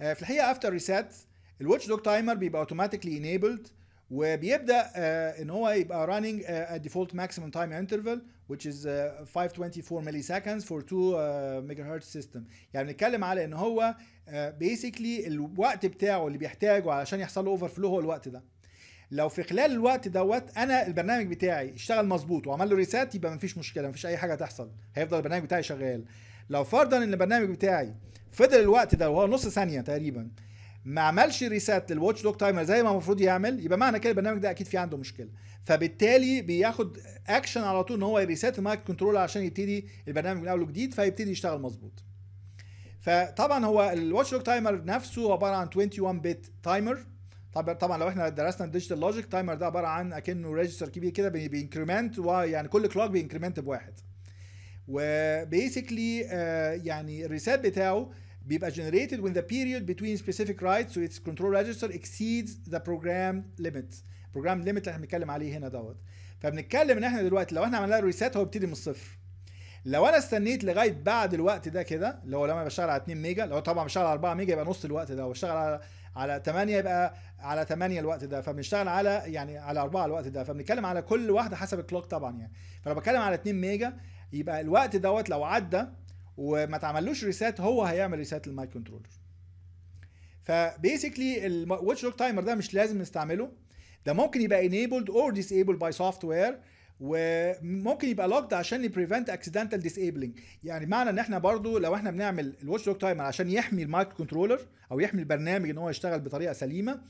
Speaker 1: آه، في الحقيقه افتر ريسيت الواتش دوج تايمر بيبقى اوتوماتيكلي انيبلد وبيبدا آه، ان هو يبقى راننج ات ديفولت ماكسيمم تايم انترفال which is 524 آه، milliseconds for 2 megahertz system يعني بنتكلم على ان هو uh, الوقت بتاعه اللي بيحتاجه علشان يحصل له اوفر فلو هو الوقت ده لو في خلال الوقت دوت انا البرنامج بتاعي اشتغل مظبوط وعمل له ريسات يبقى مفيش مشكله مفيش اي حاجه تحصل هيفضل البرنامج بتاعي شغال لو فرضا ان البرنامج بتاعي فضل الوقت ده وهو نص ثانيه تقريبا ما عملش ريسات للواتش دوك تايمر زي ما المفروض يعمل يبقى معنى كده البرنامج ده اكيد في عنده مشكله فبالتالي بياخد اكشن على طول ان هو يريسات المايك كنترولر عشان يبتدي البرنامج من اول وجديد فيبتدي يشتغل مظبوط فطبعا هو الواتش دوك تايمر نفسه عباره عن 21 بت تايمر طبعا لو احنا درسنا الديجيتال لوجيك تايمر ده عباره عن اكنه ريجستر كبير كده بينكريمنت ويعني كل كلوك بينكريمنت بواحد وبيسكلي آه، يعني الريسيت بتاعه بيبقى generated when the period between specific writes to its control register exceeds the program limit program limit اللي احنا بنتكلم عليه هنا دوت فبنتكلم ان احنا دلوقتي لو احنا عملنا له ريسيت هو بيبتدي من الصفر لو انا استنيت لغايه بعد الوقت ده كده اللي هو لما بشتغل على 2 ميجا لو طبعا بشتغل على 4 ميجا يبقى نص الوقت ده واشتغل على على 8 يبقى على 8 الوقت ده فبنشتغل على يعني على 4 الوقت ده فبنتكلم على كل واحده حسب الكلوك طبعا يعني فلو بتكلم على 2 ميجا يبقى الوقت دوت لو عدى وما اتعملوش ريسات هو هيعمل ريسات للمايك كنترولر فبيسكلي الواتش لوك تايمر ده مش لازم نستعمله ده ممكن يبقى enabled or disabled by software وممكن يبقى لوكد عشان يبريفنت اكسيدنتال ديسيبلينج يعني معنى ان احنا برضو لو احنا بنعمل الواتش لوك تايمر عشان يحمي المايك كنترولر او يحمي البرنامج ان هو يشتغل بطريقه سليمه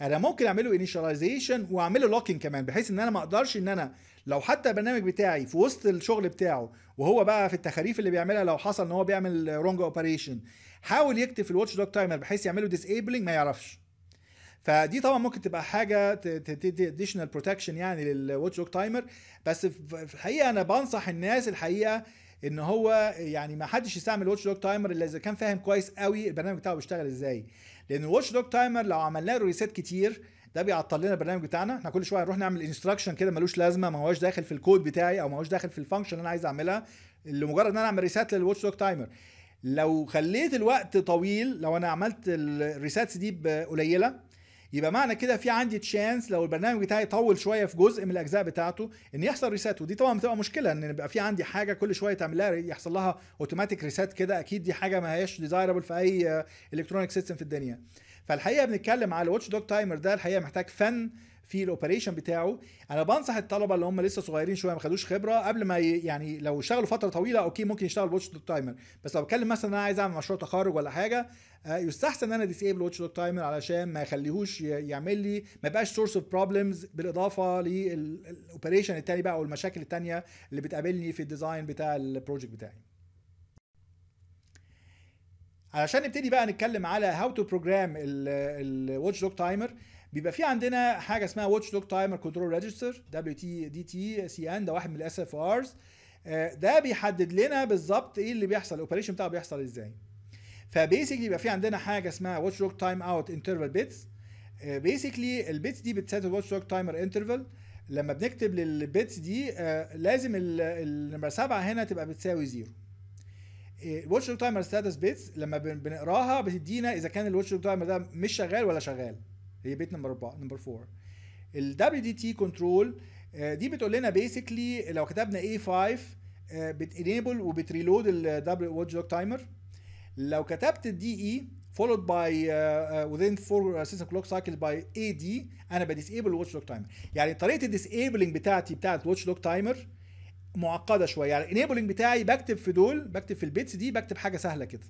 Speaker 1: انا ممكن اعمله انيشاليزيشن واعمله لوكينج كمان بحيث ان انا ما اقدرش ان انا لو حتى البرنامج بتاعي في وسط الشغل بتاعه وهو بقى في التخاريف اللي بيعملها لو حصل ان هو بيعمل رونج اوبريشن حاول يكتب في الواتش دوج تايمر بحيث يعمله ديسيبلنج ما يعرفش فدي طبعا ممكن تبقى حاجه اديشنال بروتكشن يعني للواتش دوج تايمر بس في الحقيقه انا بنصح الناس الحقيقه ان هو يعني ما حدش يستعمل واتش دوج تايمر الا اذا كان فاهم كويس قوي البرنامج بتاعه بيشتغل ازاي لان الواتش دوج تايمر لو عملنا له ريسيت كتير ده بيعطل لنا البرنامج بتاعنا احنا كل شويه نروح نعمل انستراكشن كده ملوش لازمه ما هوش داخل في الكود بتاعي او ما هوش داخل في الفانكشن اللي انا عايز اعملها لمجرد ان انا اعمل ريسات للواتش دوج تايمر لو خليت الوقت طويل لو انا عملت الريسيتس دي قليله يبقى معنى كده في عندي تشانس لو البرنامج بتاعي طول شويه في جزء من الاجزاء بتاعته ان يحصل ريسات ودي طبعا بتبقى مشكله ان يبقى في عندي حاجه كل شويه تعملها لها يحصل لها اوتوماتيك ريسات كده اكيد دي حاجه ما هياش ديزايربل في اي الكترونيك سيستم في الدنيا فالحقيقه بنتكلم على الواتش دوج تايمر ده الحقيقه محتاج فن في الاوبريشن بتاعه انا بنصح الطلبه اللي هم لسه صغيرين شويه ما خدوش خبره قبل ما يعني لو اشتغلوا فتره طويله اوكي ممكن يشتغل واتش دوج تايمر بس لو بتكلم مثلا انا عايز اعمل مشروع تخرج ولا حاجه آه، يستحسن ان انا ديسيبل واتش دوج تايمر علشان ما يخليهوش يعمل لي ما يبقاش سورس اوف بروبلمز بالاضافه للاوبريشن التاني بقى او المشاكل التانيه اللي بتقابلني في الديزاين بتاع البروجكت بتاعي علشان نبتدي بقى نتكلم على هاو تو بروجرام الواتش دوج تايمر بيبقى في عندنا حاجه اسمها واتش دوج تايمر كنترول ريجستر دبليو تي دي تي سي ان ده واحد من الاس اف ارز ده بيحدد لنا بالظبط ايه اللي بيحصل الاوبريشن بتاعه بيحصل ازاي فبيسكلي يبقى في عندنا حاجه اسمها واتش دوج تايم اوت انترفال بيتس بيسكلي البيتس دي بتسيت الواتش دوج تايمر انترفال لما بنكتب للبيتس دي آه، لازم النمره 7 هنا تبقى بتساوي 0 الواتش دوج تايمر ستاتس بيتس لما بنقراها بتدينا اذا كان الواتش دوج تايمر ده مش شغال ولا شغال هي بيت نمبر 4 نمبر 4 الدبليو دي تي كنترول دي بتقول لنا بيسكلي لو كتبنا اي 5 بتنيبل وبتريلود الدبليو واتش دوج تايمر لو كتبت الدي اي e followed by وذين آه، فور آه، within كلوك سايكل باي اي دي by AD انا بديسيبل الواتش دوج تايمر يعني طريقه الديسيبلنج بتاعتي بتاعت الواتش دوج تايمر معقده شويه يعني الانيبلنج بتاعي بكتب في دول بكتب في البيتس دي بكتب حاجه سهله كده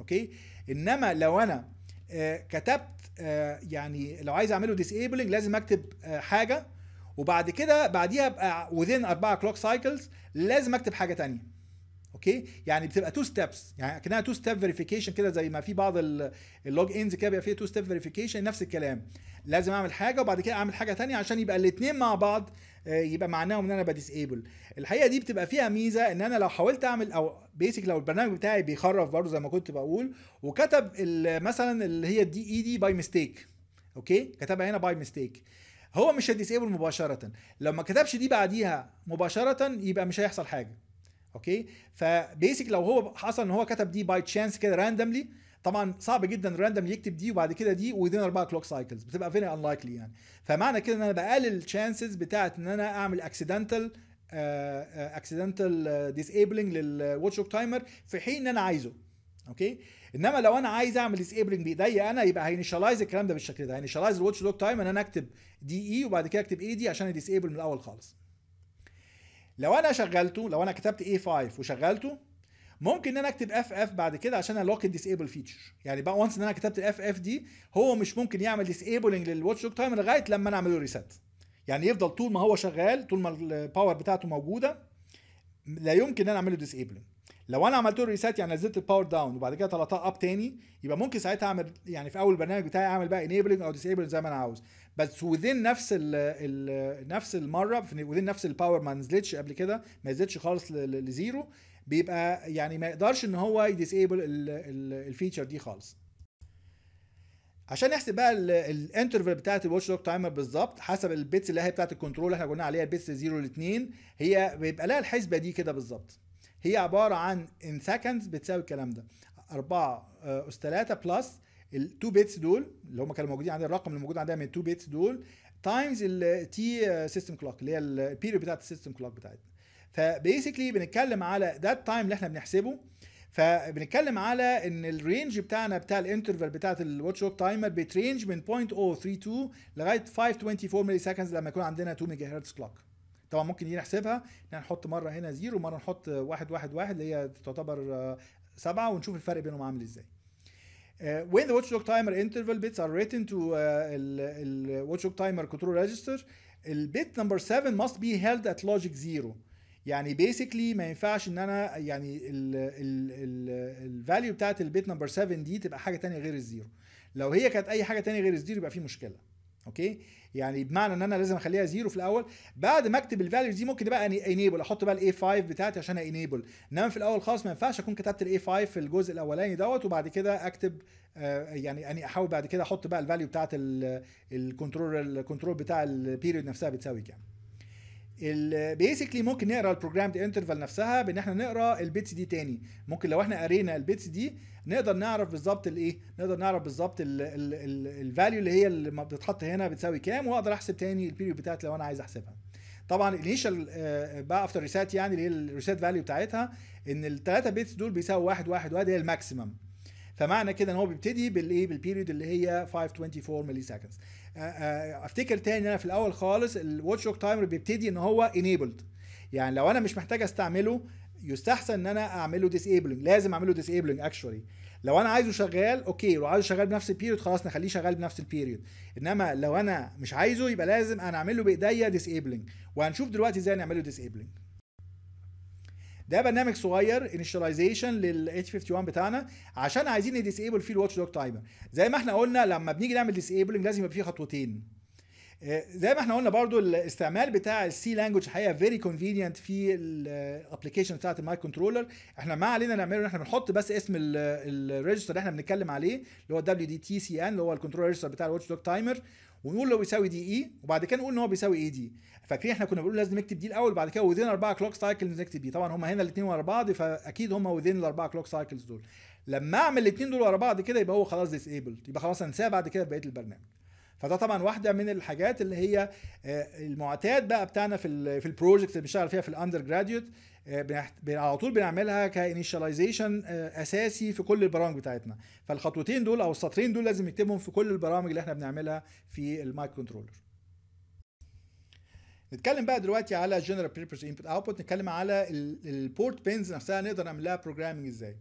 Speaker 1: اوكي انما لو انا آه، كتبت آه، يعني لو عايز اعمله ديسيبلنج لازم اكتب آه، حاجه وبعد كده بعديها بقى within 4 كلوك سايكلز لازم اكتب حاجه تانية اوكي يعني بتبقى تو ستيبس يعني كانها تو ستيب فيريفيكيشن كده زي ما في بعض اللوج انز كده بيبقى فيها تو ستيب فيريفيكيشن نفس الكلام لازم اعمل حاجه وبعد كده اعمل حاجه ثانيه عشان يبقى الاثنين مع بعض آه، يبقى معناهم ان انا بديسيبل الحقيقه دي بتبقى فيها ميزه ان انا لو حاولت اعمل او بيسك لو البرنامج بتاعي بيخرف برضه زي ما كنت بقول وكتب مثلا اللي هي الدي اي دي باي ميستيك اوكي كتبها هنا باي ميستيك هو مش هيديسيبل مباشره لو ما كتبش دي بعديها مباشره يبقى مش هيحصل حاجه اوكي فبيسك لو هو حصل ان هو كتب دي باي تشانس كده راندملي طبعا صعب جدا راندم يكتب دي وبعد كده دي وذين اربع كلوك سايكلز بتبقى فيري انلايكلي يعني فمعنى كده ان انا بقلل التشانسز بتاعت ان انا اعمل اكسيدنتال اكسيدنتال ديسيبلنج للواتش اوك تايمر في حين ان انا عايزه اوكي انما لو انا عايز اعمل ديسيبلنج بايديا انا يبقى هينيشالايز الكلام ده بالشكل ده هينيشالايز الواتش دوج تايم ان انا اكتب دي اي e وبعد كده اكتب اي دي عشان ديسابل من الاول خالص لو انا شغلته لو انا كتبت A5 وشغلته ممكن ان انا اكتب اف اف بعد كده عشان الوك ديسيبل فيتشر يعني بقى وانس ان انا كتبت الاف اف دي هو مش ممكن يعمل ديسيبلنج للواتش دوج تايمر لغايه لما انا اعمل له ريسيت يعني يفضل طول ما هو شغال طول ما الباور بتاعته موجوده لا يمكن ان انا اعمل له ديسيبلنج لو انا عملت له ريسيت يعني نزلت الباور داون وبعد كده طلعتها اب تاني يبقى ممكن ساعتها اعمل يعني في اول البرنامج بتاعي اعمل بقى انيبلنج او ديسيبلنج زي ما انا عاوز بس وذين نفس ال الـ نفس المره وذين نفس الباور ما نزلتش قبل كده ما نزلتش خالص لزيرو بيبقى يعني ما يقدرش ان هو يديسيبل الفيتشر دي خالص عشان نحسب بقى الانترفال بتاعت الواتش دوج تايمر بالظبط حسب البيتس اللي هي بتاعت الكنترول اللي احنا قلنا عليها البيتس 0 ل 2 هي بيبقى لها الحسبه دي كده بالظبط هي عباره عن ان سكندز بتساوي الكلام ده 4 اس 3 بلس التو بيتس دول اللي هم كانوا موجودين عندنا الرقم اللي موجود عندنا من التو بيتس دول تايمز التي سيستم كلوك اللي هي البيريود بتاعت السيستم كلوك بتاعتنا فبيسكلي بنتكلم على ده التايم اللي احنا بنحسبه فبنتكلم على ان الرينج بتاعنا بتاع الانترفال بتاعت الواتش لوك تايمر بترينج من 0.032 لغايه 524 ملي سكندز لما يكون عندنا 2 ميجا هرتز كلوك طبعا ممكن دي نحسبها ان نحط مره هنا زيرو ومره نحط 111 اللي هي تعتبر 7 آه، ونشوف الفرق بينهم عامل ازاي Uh, when the watchdog timer interval bits are written to uh, ال, ال watchdog timer control register, ال bit number 7 must be held at logic 0. يعني basically ما ينفعش ان انا يعني ال ال ال value بتاعت ال bit number 7 دي تبقى حاجه ثانيه غير الزيرو. لو هي كانت اي حاجه ثانيه غير الزيرو يبقى في مشكله. اوكي يعني بمعنى ان انا لازم اخليها زيرو في الاول بعد ما اكتب الفاليو دي ممكن بقى انيبل احط بقى الاي 5 بتاعتي عشان انيبل انما في الاول خالص ما ينفعش اكون كتبت الاي 5 في الجزء الاولاني دوت وبعد كده اكتب آه، يعني اني احاول بعد كده احط بقى الفاليو بتاعت الكنترول الكنترول بتاع البيريود نفسها بتساوي كام بيسكلي ممكن نقرا البروجرامد انترفال نفسها بان احنا نقرا البيتس دي تاني ممكن لو احنا قرينا البيتس دي نقدر نعرف بالظبط الايه نقدر نعرف بالظبط الفاليو اللي هي اللي بتتحط هنا بتساوي كام واقدر احسب تاني البيريود بتاعت لو انا عايز احسبها طبعا الانيشال آه، بقى افتر ريسات يعني اللي هي الريسات فاليو بتاعتها ان الثلاثه بيتس دول بيساوي واحد واحد واحد هي الماكسيمم فمعنى كده ان هو بيبتدي بالايه بالبيريود اللي هي 524 ملي سكندز آه، آه، افتكر تاني ان انا في الاول خالص الواتش لوك تايمر بيبتدي ان هو انيبلد يعني لو انا مش محتاج استعمله يستحسن ان انا اعمله ديسيبلنج لازم اعمله ديسيبلنج اكشولي لو انا عايزه شغال اوكي لو عايزه شغال بنفس البيريود خلاص نخليه شغال بنفس البيريود انما لو انا مش عايزه يبقى لازم انا اعمله بايديا ديسيبلنج وهنشوف دلوقتي ازاي نعمله ديسيبلنج ده برنامج صغير انيشاليزيشن لل 851 بتاعنا عشان عايزين نديسيبل فيه الواتش دوج تايمر زي ما احنا قلنا لما بنيجي نعمل ديسيبلنج لازم يبقى فيه خطوتين آه، زي ما احنا قلنا برضو الاستعمال بتاع السي لانجوج الحقيقه فيري كونفينينت في الابلكيشن بتاعت المايك كنترولر احنا ما علينا نعمله ان احنا بنحط بس اسم الريجستر اللي احنا بنتكلم عليه اللي هو دبليو دي تي سي ان اللي هو الكنترول ريجستر بتاع الواتش دوج تايمر ونقول له بيساوي دي اي e، وبعد كده نقول ان هو بيساوي اي دي فاكرين احنا كنا بنقول لازم نكتب دي الاول بعد كده وذين اربعه كلوك سايكلز نكتب دي طبعا هم هنا الاثنين ورا بعض فاكيد هم وذين الاربعه كلوك سايكلز دول لما اعمل الاثنين دول ورا بعض كده يبقى هو خلاص ديسيبلد يبقى خلاص انساه بعد كده بقيه البرنامج فده طبعا واحده من الحاجات اللي هي آه، المعتاد بقى بتاعنا في في البروجكت اللي بنشتغل فيها في الاندر آه، جراديوت على طول بنعملها كانيشاليزيشن آه، اساسي في كل البرامج بتاعتنا فالخطوتين دول او السطرين دول لازم نكتبهم في كل البرامج اللي احنا بنعملها في المايك كنترولر نتكلم بقى دلوقتي على جنرال بيربز انبوت اوتبوت نتكلم على البورت بينز نفسها نقدر نعمل لها بروجرامنج ازاي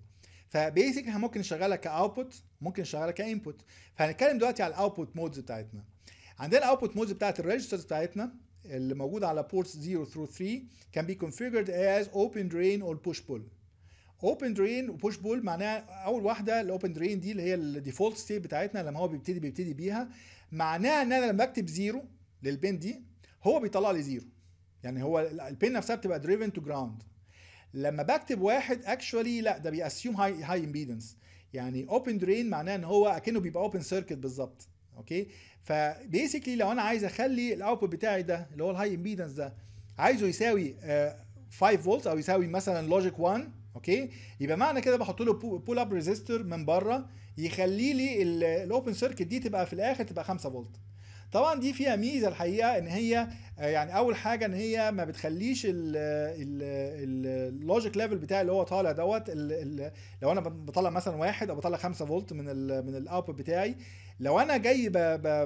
Speaker 1: فبيسك ممكن نشغلها كاوتبوت ممكن نشغلها كانبوت فهنتكلم دلوقتي على الاوتبوت مودز بتاعتنا عندنا الاوتبوت مودز بتاعت الريجسترز بتاعتنا اللي موجوده على بورتس 0 through 3 can be configured as open drain or push pull اوبن درين وبوش بول معناها اول واحده الاوبن درين دي اللي هي الديفولت ستيت بتاعتنا لما هو بيبتدي بيبتدي بيها معناها ان انا لما اكتب 0 للبين دي هو بيطلع لي زيرو يعني هو البين نفسها بتبقى دريفن تو جراوند لما بكتب واحد اكشولي لا ده بيأسيوم هاي هاي امبيدنس يعني اوبن درين معناه ان هو اكنه بيبقى اوبن سيركت بالظبط اوكي فبيسكلي لو انا عايز اخلي الاوتبوت بتاعي ده اللي هو الهاي امبيدنس ده عايزه يساوي 5 آه، فولت او يساوي مثلا لوجيك 1 اوكي يبقى معنى كده بحط له بول اب ريزيستور من بره يخلي لي الاوبن سيركت دي تبقى في الاخر تبقى 5 فولت طبعا دي فيها ميزه الحقيقه ان هي آه، يعني اول حاجه ان هي ما بتخليش اللوجيك ليفل بتاعي اللي هو طالع دوت لو انا بطلع مثلا واحد او بطلع 5 فولت من الـ من الاوتبوت بتاعي لو انا جاي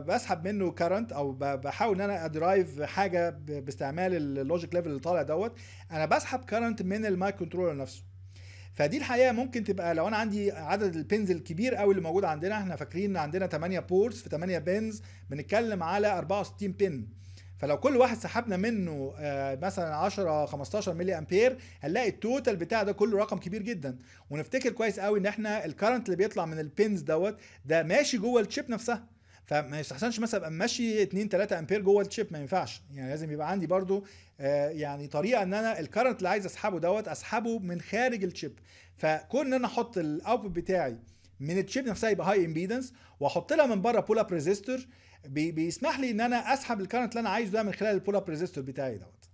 Speaker 1: بسحب منه كارنت او بحاول ان انا ادرايف حاجه باستعمال اللوجيك ليفل اللي طالع دوت انا بسحب كارنت من المايك كنترولر نفسه فدي الحقيقه ممكن تبقى لو انا عندي عدد البنز الكبير قوي اللي موجود عندنا احنا فاكرين ان عندنا 8 بورتس في 8 بنز بنتكلم على 64 بن فلو كل واحد سحبنا منه آه، مثلا 10 15 ملي امبير هنلاقي التوتال بتاع ده كله رقم كبير جدا ونفتكر كويس قوي ان احنا الكرنت اللي بيطلع من البنز دوت ده ماشي جوه الشيب نفسها فما يستحسنش مثلا ابقى ماشي 2 3 امبير جوه الشيب ما ينفعش يعني لازم يبقى عندي برضو آه، يعني طريقه ان انا الكرنت اللي عايز اسحبه دوت اسحبه من خارج الشيب فكون ان انا احط الاوتبوت بتاعي من الشيب نفسها يبقى هاي امبيدنس واحط لها من بره بول اب ريزيستور بيسمح لي ان انا اسحب الكرنت اللي انا عايزه ده من خلال البول اب ريزيستور بتاعي دوت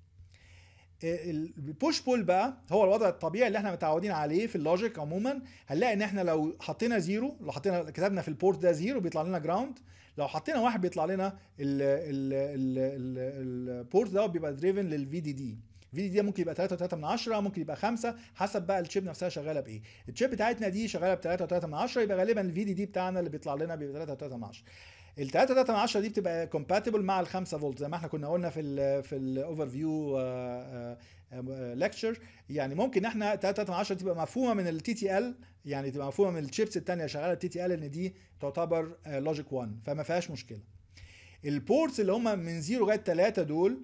Speaker 1: آه، البوش بول بقى هو الوضع الطبيعي اللي احنا متعودين عليه في اللوجيك عموما هنلاقي ان احنا لو حطينا زيرو لو حطينا كتبنا في البورت ده زيرو بيطلع لنا جراوند لو حطينا واحد بيطلع لنا البورت ده بيبقى دريفن للفي دي دي في دي دي ممكن يبقى 3 و3 من 10 ممكن يبقى 5 حسب بقى الشيب نفسها شغاله بايه الشيب بتاعتنا دي شغاله ب 3 و3 من 10 يبقى غالبا الفي دي دي بتاعنا اللي بيطلع لنا بيبقى 3 و3 من 10 ال 3.3 دي بتبقى كومباتبل مع ال 5 فولت زي ما احنا كنا قلنا في الـ في الاوفر فيو ليكتشر يعني ممكن احنا 3.3 تبقى مفهومه من التي تي ال يعني تبقى مفهومه من الشيبس الثانيه شغاله التي تي ال ان دي تعتبر لوجيك آه، 1 فما فيهاش مشكله البورتس اللي هم من 0 لغايه 3 دول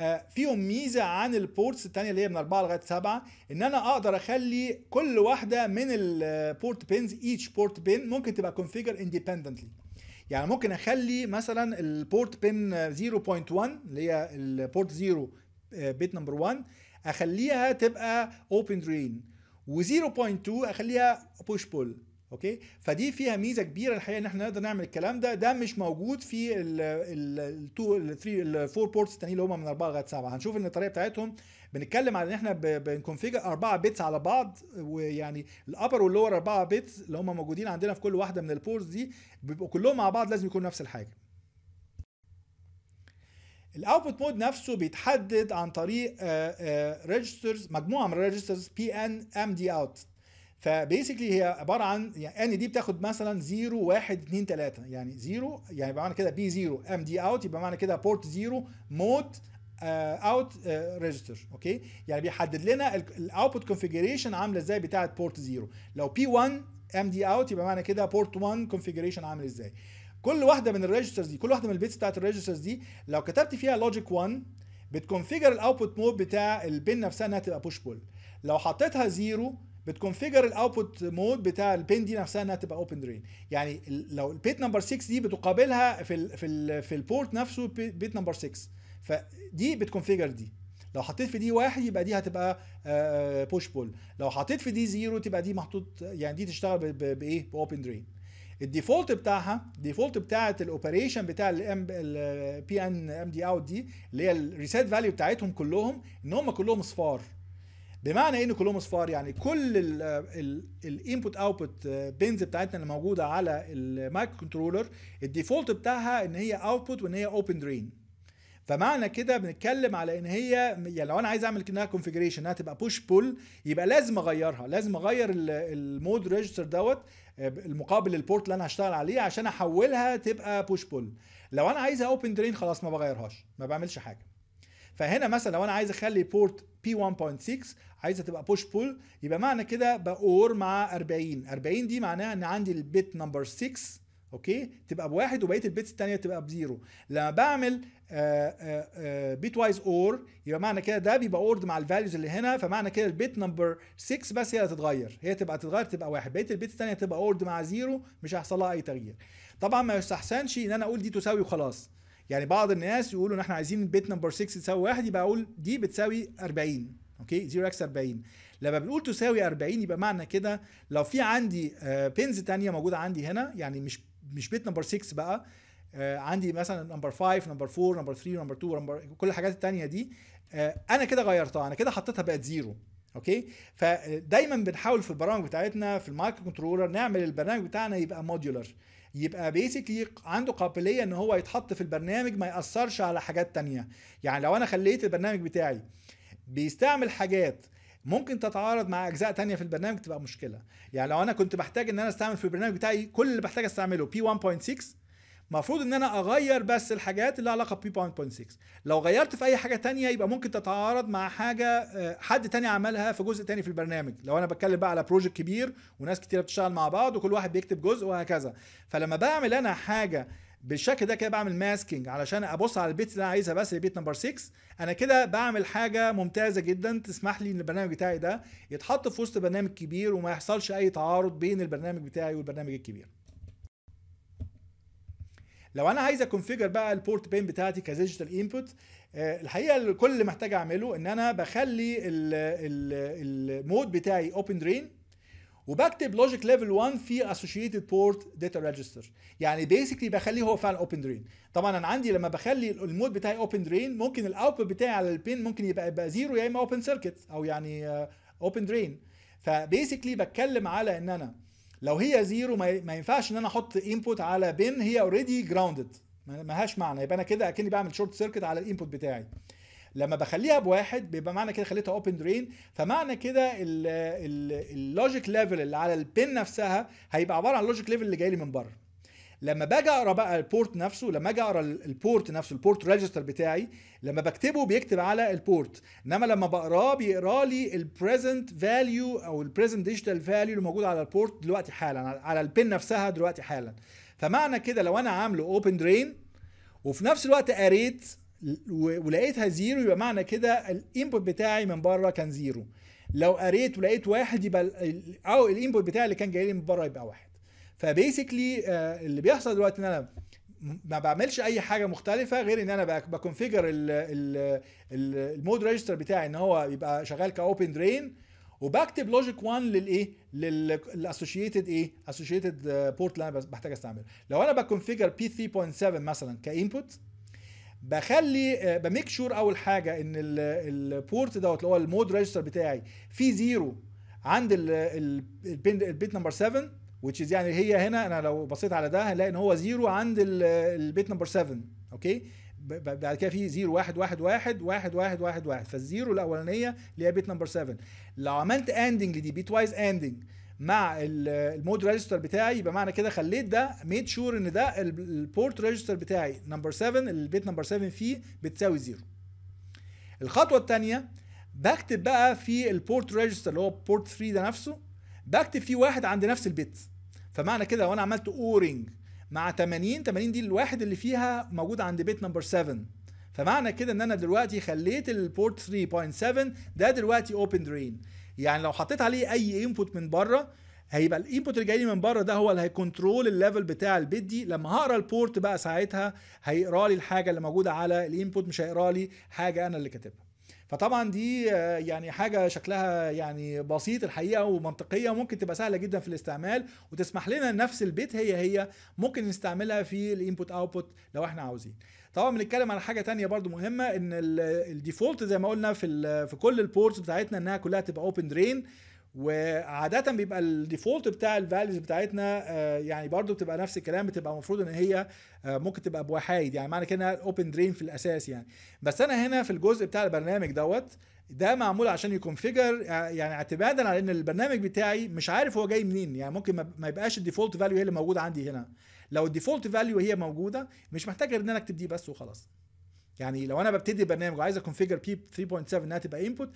Speaker 1: آه، فيهم ميزه عن البورتس الثانيه اللي هي من 4 لغايه 7 ان انا اقدر اخلي كل واحده من البورت بينز ايتش بورت بين ممكن تبقى كونفيجر اندبندنتلي يعني ممكن اخلي مثلا البورت بين 0.1 اللي هي البورت 0 بيت نمبر 1 اخليها تبقى اوبن درين و0.2 اخليها بوش بول اوكي فدي فيها ميزه كبيره الحقيقه ان احنا نقدر نعمل الكلام ده ده مش موجود في ال ال 2 ال 3 ال 4 بورتس التانيين اللي هم من 4 لغايه 7 هنشوف ان الطريقه بتاعتهم بنتكلم على ان احنا بنكونفيجر أربعة بيتس على بعض ويعني الابر واللور أربعة بيتس اللي هم موجودين عندنا في كل واحده من البورز دي بيبقوا كلهم مع بعض لازم يكونوا نفس الحاجه الاوتبوت مود نفسه بيتحدد عن طريق ريجسترز آه، آه، مجموعه من الريجسترز بي ان ام دي اوت فبيسكلي هي عباره عن يعني ان دي بتاخد مثلا 0 1 2 3 يعني 0 يعني بمعنى كده بي 0 ام دي اوت يبقى معنى كده بورت 0 مود اوت ريجستر اوكي يعني بيحدد لنا الاوتبوت كونفيجريشن عامله ازاي بتاعه بورت 0 لو بي 1 ام دي اوت يبقى معنى كده بورت 1 كونفيجريشن عامل ازاي كل واحده من الريجسترز دي كل واحده من البيتس بتاعه الريجسترز دي لو كتبت فيها لوجيك 1 بتكونفيجر الاوتبوت مود بتاع البن نفسها انها تبقى بوش بول لو حطيتها 0 بتكونفيجر الاوتبوت مود بتاع البين دي نفسها انها تبقى اوبن درين يعني لو البيت نمبر 6 دي بتقابلها في الـ في الـ في البورت نفسه بيت نمبر 6 فدي بتكونفيجر دي لو حطيت في دي واحد يبقى دي هتبقى بوش آه، بول آه، لو حطيت في دي زيرو تبقى دي محطوط يعني دي تشتغل بايه باوبن درين الديفولت بتاعها الديفولت بتاعه الاوبريشن بتاع الام بي ان ام دي اوت دي اللي هي الريسيت فاليو بتاعتهم كلهم ان هم كلهم صفار بمعنى ايه ان كلهم صفار يعني كل الانبوت اوتبوت بينز بتاعتنا اللي موجوده على المايكرو كنترولر الديفولت بتاعها ان هي اوتبوت وان هي اوبن درين فمعنى كده بنتكلم على ان هي يعني لو انا عايز اعمل انها كونفيجريشن انها تبقى بوش بول يبقى لازم اغيرها لازم اغير المود ريجستر دوت آه، المقابل للبورت اللي انا هشتغل عليه عشان احولها تبقى بوش بول لو انا عايزها اوبن درين خلاص ما بغيرهاش ما بعملش حاجه فهنا مثلا لو انا عايز اخلي بورت P1.6 عايزه تبقى بوش بول يبقى معنى كده باور مع 40 40 دي معناها ان عندي البيت نمبر 6 اوكي تبقى بواحد وبقيه البيتس الثانيه تبقى بزيرو لما بعمل آه، آه، آه، بيت وايز اور يبقى معنى كده ده بيبقى اورد مع الفاليوز اللي هنا فمعنى كده البيت نمبر 6 بس هي اللي هتتغير هي تبقى تتغير تبقى واحد بقيه البيت الثانيه تبقى اورد مع زيرو مش هيحصل لها اي تغيير طبعا ما يستحسنش ان انا اقول دي تساوي وخلاص يعني بعض الناس يقولوا ان احنا عايزين بيت نمبر 6 تساوي واحد يبقى اقول دي بتساوي 40 اوكي 0 اكس 40 لما بنقول تساوي 40 يبقى معنى كده لو في عندي بنز ثانيه موجوده عندي هنا يعني مش مش بيت نمبر 6 بقى آه عندي مثلا نمبر 5 نمبر 4 نمبر 3 نمبر 2 نمبر كل الحاجات التانية دي آه انا كده غيرتها انا كده حطيتها بقت زيرو اوكي فدايما بنحاول في البرامج بتاعتنا في المايكرو كنترولر نعمل البرنامج بتاعنا يبقى موديولر يبقى بيسكلي عنده قابليه ان هو يتحط في البرنامج ما ياثرش على حاجات تانية يعني لو انا خليت البرنامج بتاعي بيستعمل حاجات ممكن تتعارض مع اجزاء تانية في البرنامج تبقى مشكله يعني لو انا كنت بحتاج ان انا استعمل في البرنامج بتاعي كل اللي بحتاج استعمله بي 1.6 المفروض ان انا اغير بس الحاجات اللي علاقه بي 1.6 لو غيرت في اي حاجه تانية يبقى ممكن تتعارض مع حاجه آه، حد تاني عملها في جزء تاني في البرنامج لو انا بتكلم بقى على بروجكت كبير وناس كتير بتشتغل مع بعض وكل واحد بيكتب جزء وهكذا فلما بعمل انا حاجه بالشكل ده كده بعمل ماسكينج علشان ابص على البيت اللي انا عايزها بس البيت نمبر 6 انا كده بعمل حاجه ممتازه جدا تسمح لي ان البرنامج بتاعي ده يتحط في وسط برنامج كبير وما يحصلش اي تعارض بين البرنامج بتاعي والبرنامج الكبير لو انا عايز اكونفيجر بقى البورت بين بتاعتي كديجيتال انبوت آه، الحقيقه كل اللي محتاج اعمله ان انا بخلي المود بتاعي اوبن درين وبكتب لوجيك ليفل 1 في اسوشيتد بورت داتا ريجستر يعني بيسكلي بخليه هو فعلا اوبن درين طبعا انا عندي لما بخلي المود بتاعي اوبن درين ممكن الاوتبوت بتاعي على البين ممكن يبقى يبقى زيرو يا اما اوبن سيركت او يعني اوبن درين فبيسكلي بتكلم على ان انا لو هي زيرو ما ينفعش ان انا احط انبوت على بين هي اوريدي جراوندد ملهاش معنى يبقى انا كده اكني بعمل شورت سيركت على الانبوت بتاعي لما بخليها بواحد بيبقى معنى كده خليتها اوبن درين فمعنى كده اللوجيك ليفل اللي على البن نفسها هيبقى عباره عن اللوجيك ليفل اللي جاي لي من بره لما باجي اقرا بقى البورت نفسه لما اجي اقرا البورت نفسه البورت ريجستر بتاعي لما بكتبه بيكتب على البورت انما لما بقراه بيقرا لي البريزنت فاليو او البريزنت ديجيتال فاليو اللي موجود على البورت دلوقتي حالا على البن نفسها دلوقتي حالا فمعنى كده لو انا عامله اوبن درين وفي نفس الوقت قريت ولقيتها زيرو يبقى معنى كده الانبوت بتاعي من بره كان زيرو لو قريت ولقيت واحد يبقى او الانبوت بتاعي اللي كان جاي لي من بره يبقى واحد فبيسكلي آه، اللي بيحصل دلوقتي ان انا ما بعملش اي حاجه مختلفه غير ان انا بكونفيجر المود ريجستر بتاعي ان هو يبقى شغال كاوبن درين وبكتب لوجيك 1 للايه للاسوشيتد ايه اسوشيتد آه، بورت اللي انا بحتاج استعمله لو انا بكونفيجر بي 3.7 مثلا كانبوت بخلي آه، بميك شور اول حاجه ان البورت دوت اللي هو المود ريجستر بتاعي في زيرو عند البيت نمبر 7 which يعني هي هنا انا لو بصيت على ده هلاقي ان هو زيرو عند البيت نمبر 7 اوكي بعد كده في زيرو واحد واحد واحد واحد واحد واحد واحد فالزيرو الاولانيه اللي هي بيت نمبر 7 لو عملت اندنج لدي بيت وايز اندنج مع المود ريجستر بتاعي يبقى معنى كده خليت ده ميد شور ان ده البورت ريجستر بتاعي نمبر 7 البيت نمبر 7 فيه بتساوي زيرو الخطوه الثانيه بكتب بقى في البورت ريجستر اللي هو بورت 3 ده نفسه بكتب فيه واحد عند نفس البيت فمعنى كده لو انا عملت اورنج مع 80 80 دي الواحد اللي فيها موجود عند بيت نمبر 7 فمعنى كده ان انا دلوقتي خليت البورت 3.7 ده دلوقتي اوبن درين يعني لو حطيت عليه اي انبوت من بره هيبقى الانبوت اللي جاي لي من بره ده هو اللي هيكنترول الليفل بتاع البيت دي لما هقرا البورت بقى ساعتها هيقرا لي الحاجه اللي موجوده على الانبوت مش هيقرا لي حاجه انا اللي كاتبها فطبعا دي آه، يعني حاجه شكلها يعني بسيط الحقيقه ومنطقيه وممكن تبقى سهله جدا في الاستعمال وتسمح لنا نفس البيت هي هي ممكن نستعملها في الانبوت اوتبوت لو احنا عاوزين طبعا بنتكلم على حاجه تانية برضو مهمه ان الديفولت زي ما قلنا في في كل البورتس بتاعتنا انها كلها تبقى اوبن درين وعادة بيبقى الديفولت بتاع الفاليوز بتاعتنا آه، يعني برضو بتبقى نفس الكلام بتبقى المفروض ان هي آه، ممكن تبقى بوحايد يعني معنى كده اوبن درين في الاساس يعني بس انا هنا في الجزء بتاع البرنامج دوت ده معمول عشان يكونفيجر آه، يعني اعتمادا على ان البرنامج بتاعي مش عارف هو جاي منين يعني ممكن ما يبقاش الديفولت فاليو هي اللي موجوده عندي هنا لو الديفولت فاليو هي موجوده مش محتاج ان انا اكتب دي بس وخلاص يعني لو انا ببتدي برنامج وعايز اكونفيجر بي 3.7 انها تبقى انبوت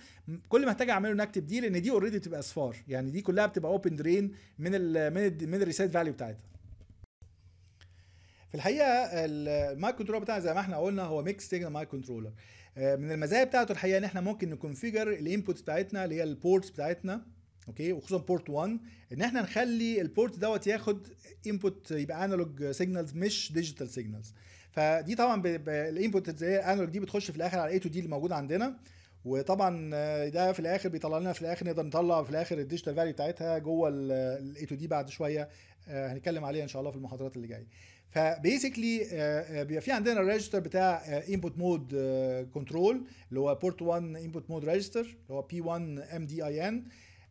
Speaker 1: كل اللي محتاج اعمله ان اكتب دي لان دي اوريدي بتبقى اصفار يعني دي كلها بتبقى اوبن درين من الـ من الـ من الريسيت فاليو بتاعتها في الحقيقه المايك كنترولر بتاعنا زي ما احنا قلنا هو ميكس سيجنال مايك كنترولر من المزايا بتاعته الحقيقه ان احنا ممكن نكونفيجر الانبوت بتاعتنا اللي هي البورتس بتاعتنا اوكي وخصوصا بورت 1 ان احنا نخلي البورت دوت ياخد انبوت يبقى انالوج سيجنالز مش ديجيتال سيجنالز فدي طبعا الانبوت زي الانالوج دي بتخش في الاخر على الاي تو دي اللي موجود عندنا وطبعا ده في الاخر بيطلع لنا في الاخر نقدر نطلع في الاخر الديجيتال فاليو بتاعتها جوه الاي تو دي بعد شويه آه، هنتكلم عليها ان شاء الله في المحاضرات اللي جايه فبيسكلي آه، آه، بيبقى في عندنا الريجستر بتاع انبوت مود كنترول اللي هو بورت 1 انبوت مود ريجستر اللي هو بي 1 ام دي اي ان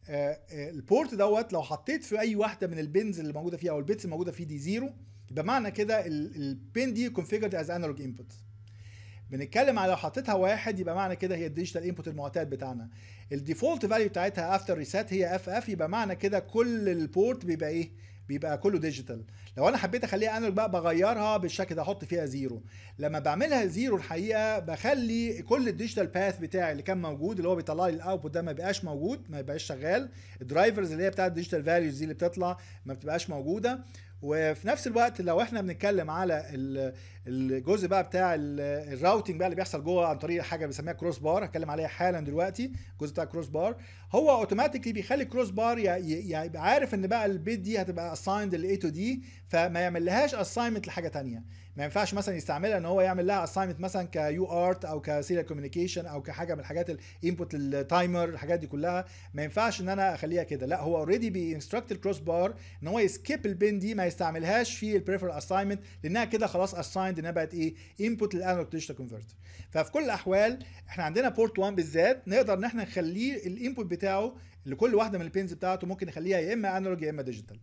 Speaker 1: آه، آه، البورت دوت لو حطيت في اي واحده من البنز اللي موجوده فيها او البيتس الموجوده فيه دي زيرو يبقى معنى كده البين دي كونفيجرد از انالوج انبوت بنتكلم على لو حطيتها واحد يبقى معنى كده هي الديجيتال انبوت المعتاد بتاعنا الديفولت فاليو بتاعتها افتر ريسات هي اف اف يبقى معنى كده كل البورت بيبقى ايه بيبقى كله ديجيتال لو انا حبيت اخليها انالوج بقى بغيرها بالشكل ده احط فيها زيرو لما بعملها زيرو الحقيقه بخلي كل الديجيتال باث بتاعي اللي كان موجود اللي هو بيطلع لي الاوتبوت ده ما بيبقاش موجود ما بيبقاش شغال الدرايفرز اللي هي بتاعه الديجيتال فاليوز دي اللي بتطلع ما بتبقاش موجوده وفي نفس الوقت لو احنا بنتكلم على الجزء بقى بتاع الراوتنج بقى اللي بيحصل جوه عن طريق حاجه بنسميها كروس بار هتكلم عليها حالا دلوقتي الجزء بتاع الكروس بار هو اوتوماتيكلي بيخلي الكروس بار يبقى عارف ان بقى البيت دي هتبقى اسايند ل A تو دي فما يعملهاش اساينمنت لحاجه ثانيه ما ينفعش مثلا يستعملها ان هو يعمل لها اساينمنت مثلا كيو ارت او كسيريال كوميونيكيشن او كحاجه من الحاجات الانبوت التايمر الحاجات دي كلها ما ينفعش ان انا اخليها كده لا هو اوريدي بينستركت الكروس بار ان هو يسكيب البين دي ما يستعملهاش في البريفر اساينمنت لانها كده خلاص اسايند بوينت انها بقت ايه انبوت للانالوج ديجيتال كونفرتر ففي كل الاحوال احنا عندنا بورت 1 بالذات نقدر ان احنا نخليه الانبوت بتاعه لكل واحده من البينز بتاعته ممكن نخليها يا اما انالوج يا اما ديجيتال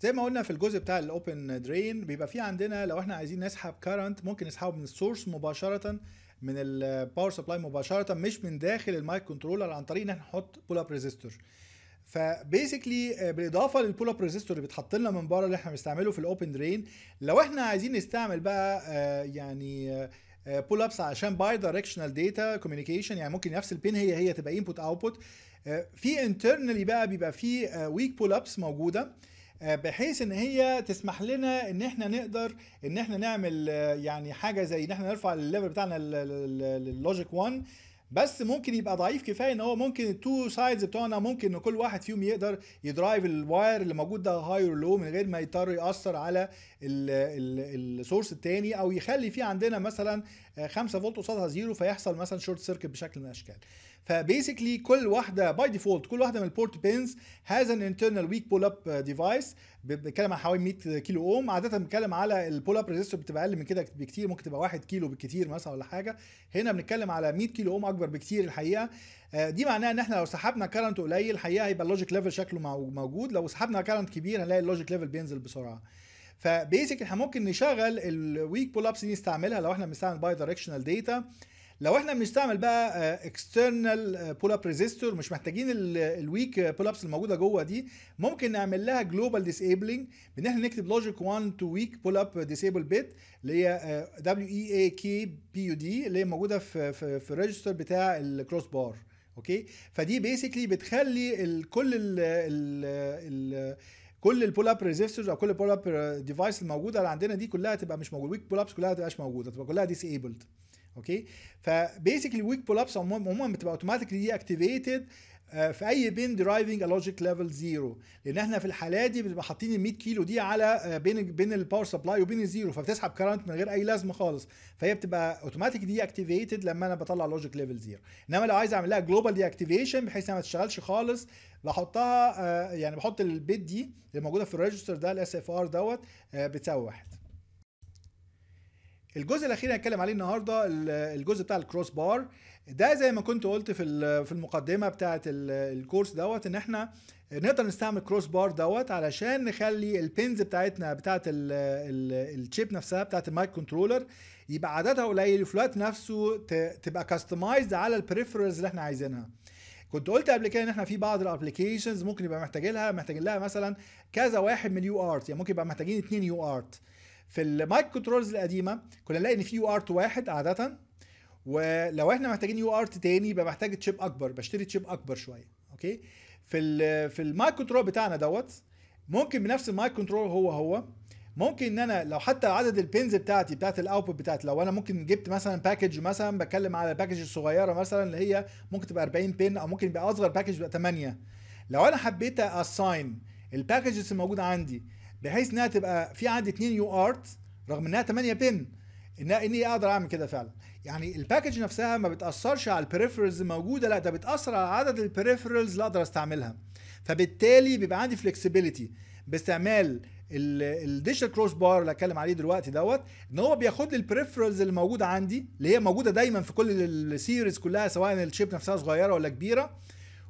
Speaker 1: زي ما قلنا في الجزء بتاع الاوبن درين بيبقى في عندنا لو احنا عايزين نسحب كارنت ممكن نسحبه من السورس مباشره من الباور سبلاي مباشره مش من داخل المايك كنترولر عن طريق ان احنا نحط بول اب ريزيستور فبيسكلي آه، بالاضافه للبول اب ريزيستور اللي بيتحط لنا من بره اللي احنا بنستعمله في الاوبن درين لو احنا عايزين نستعمل بقى آه، يعني بول آه، ابس عشان باي دايركشنال داتا كوميونيكيشن يعني ممكن نفس البين هي هي تبقى انبوت اوتبوت في انترنالي بقى بيبقى في ويك بول ابس موجوده بحيث ان هي تسمح لنا ان احنا نقدر ان احنا نعمل يعني حاجه زي ان احنا نرفع الليفل بتاعنا اللوجيك 1 بس ممكن يبقى ضعيف كفايه ان هو ممكن التو سايدز بتوعنا ممكن ان كل واحد فيهم يقدر يدرايف الواير اللي موجود ده هاي ولو من غير ما يضطر ياثر على السورس الثاني او يخلي في عندنا مثلا 5 آه، فولت قصادها زيرو فيحصل مثلا شورت سيركت بشكل من الاشكال فبيسكلي كل واحده باي ديفولت كل واحده من البورت بينز هاز ان انترنال ويك بول اب ديفايس بنتكلم عن حوالي 100 كيلو اوم عاده بنتكلم على البول اب ريزيستور بتبقى اقل من كده بكتير ممكن تبقى 1 كيلو بالكتير مثلا ولا حاجه هنا بنتكلم على 100 كيلو اوم اكبر بكتير الحقيقه آه، دي معناها ان احنا لو سحبنا كرنت قليل الحقيقه هيبقى اللوجيك ليفل شكله موجود لو سحبنا كرنت كبير هنلاقي اللوجيك ليفل بينزل بسرعه فبيسك احنا ممكن نشغل الويك بول ابس دي نستعملها لو احنا بنستعمل باي دايركشنال داتا لو احنا بنستعمل بقى اكسترنال بول اب ريزيستور مش محتاجين الويك بول ابس الموجوده جوه دي ممكن نعمل لها جلوبال ديسيبلنج بان احنا نكتب لوجيك 1 تو ويك بول اب ديسيبل بيت اللي هي دبليو اي اي كي بي يو دي اللي هي موجوده في في, في الريجستر بتاع الكروس بار اوكي فدي بيسكلي بتخلي كل ال ال كل البول اب ريزيسترز او كل البول اب ديفايس الموجوده اللي عندنا دي كلها تبقى مش موجوده ويك بول ابس كلها تبقاش موجوده تبقى كلها ديسيبلد اوكي فبيسكلي ويك بول ابس عموما بتبقى اوتوماتيكلي دي اكتيفيتد آه، في اي بين درايفنج لوجيك ليفل زيرو لان احنا في الحاله دي بنبقى حاطين ال 100 كيلو دي على آه، بين بين الباور سبلاي وبين الزيرو فبتسحب كرنت من غير اي لازمه خالص فهي بتبقى اوتوماتيك دي اكتيفيتد لما انا بطلع لوجيك ليفل زيرو انما لو عايز اعمل لها جلوبال دي اكتيفيشن بحيث انها ما تشتغلش خالص بحطها آه، يعني بحط البيت دي اللي موجوده في الريجستر ده الاس اف ار دوت بتساوي واحد الجزء الاخير هنتكلم عليه النهارده الجزء بتاع الكروس بار ده زي ما كنت قلت في في المقدمه بتاعه الكورس دوت ان احنا نقدر نستعمل كروس بار دوت علشان نخلي البينز بتاعتنا بتاعه الشيب نفسها بتاعه المايك كنترولر يبقى عددها قليل وفي الوقت نفسه تبقى كاستمايزد على البريفرنس اللي احنا عايزينها كنت قلت قبل كده ان احنا في بعض الابلكيشنز ممكن يبقى محتاجين لها محتاجين لها مثلا كذا واحد من اليو ارت يعني ممكن يبقى محتاجين اثنين يو ارت في المايك كنترولز القديمه كنا نلاقي ان في يو ارت واحد عاده ولو احنا محتاجين يو ارت تاني يبقى محتاج تشيب اكبر بشتري تشيب اكبر شويه اوكي في ال في المايك كنترول بتاعنا دوت ممكن بنفس المايك كنترول هو هو ممكن ان انا لو حتى عدد البنز بتاعتي بتاعت الاوتبوت بتاعتي لو انا ممكن جبت مثلا باكج مثلا بتكلم على باكج الصغيره مثلا اللي هي ممكن تبقى 40 بن او ممكن يبقى اصغر باكج بقى 8 لو انا حبيت اساين الباكجز الموجوده عندي بحيث انها تبقى في عندي 2 يو ارت رغم انها 8 بن ان اني اقدر اعمل كده فعلا يعني الباكج نفسها ما بتاثرش على البريفرز الموجوده لا ده بتاثر على عدد البريفرز اللي اقدر استعملها فبالتالي بيبقى عندي فلكسبيليتي باستعمال الديجيتال كروس بار اللي هتكلم عليه دلوقتي دوت ان هو بياخد لي البريفرز اللي موجوده عندي اللي هي موجوده دايما في كل السيريز كلها سواء الشيب نفسها صغيره ولا كبيره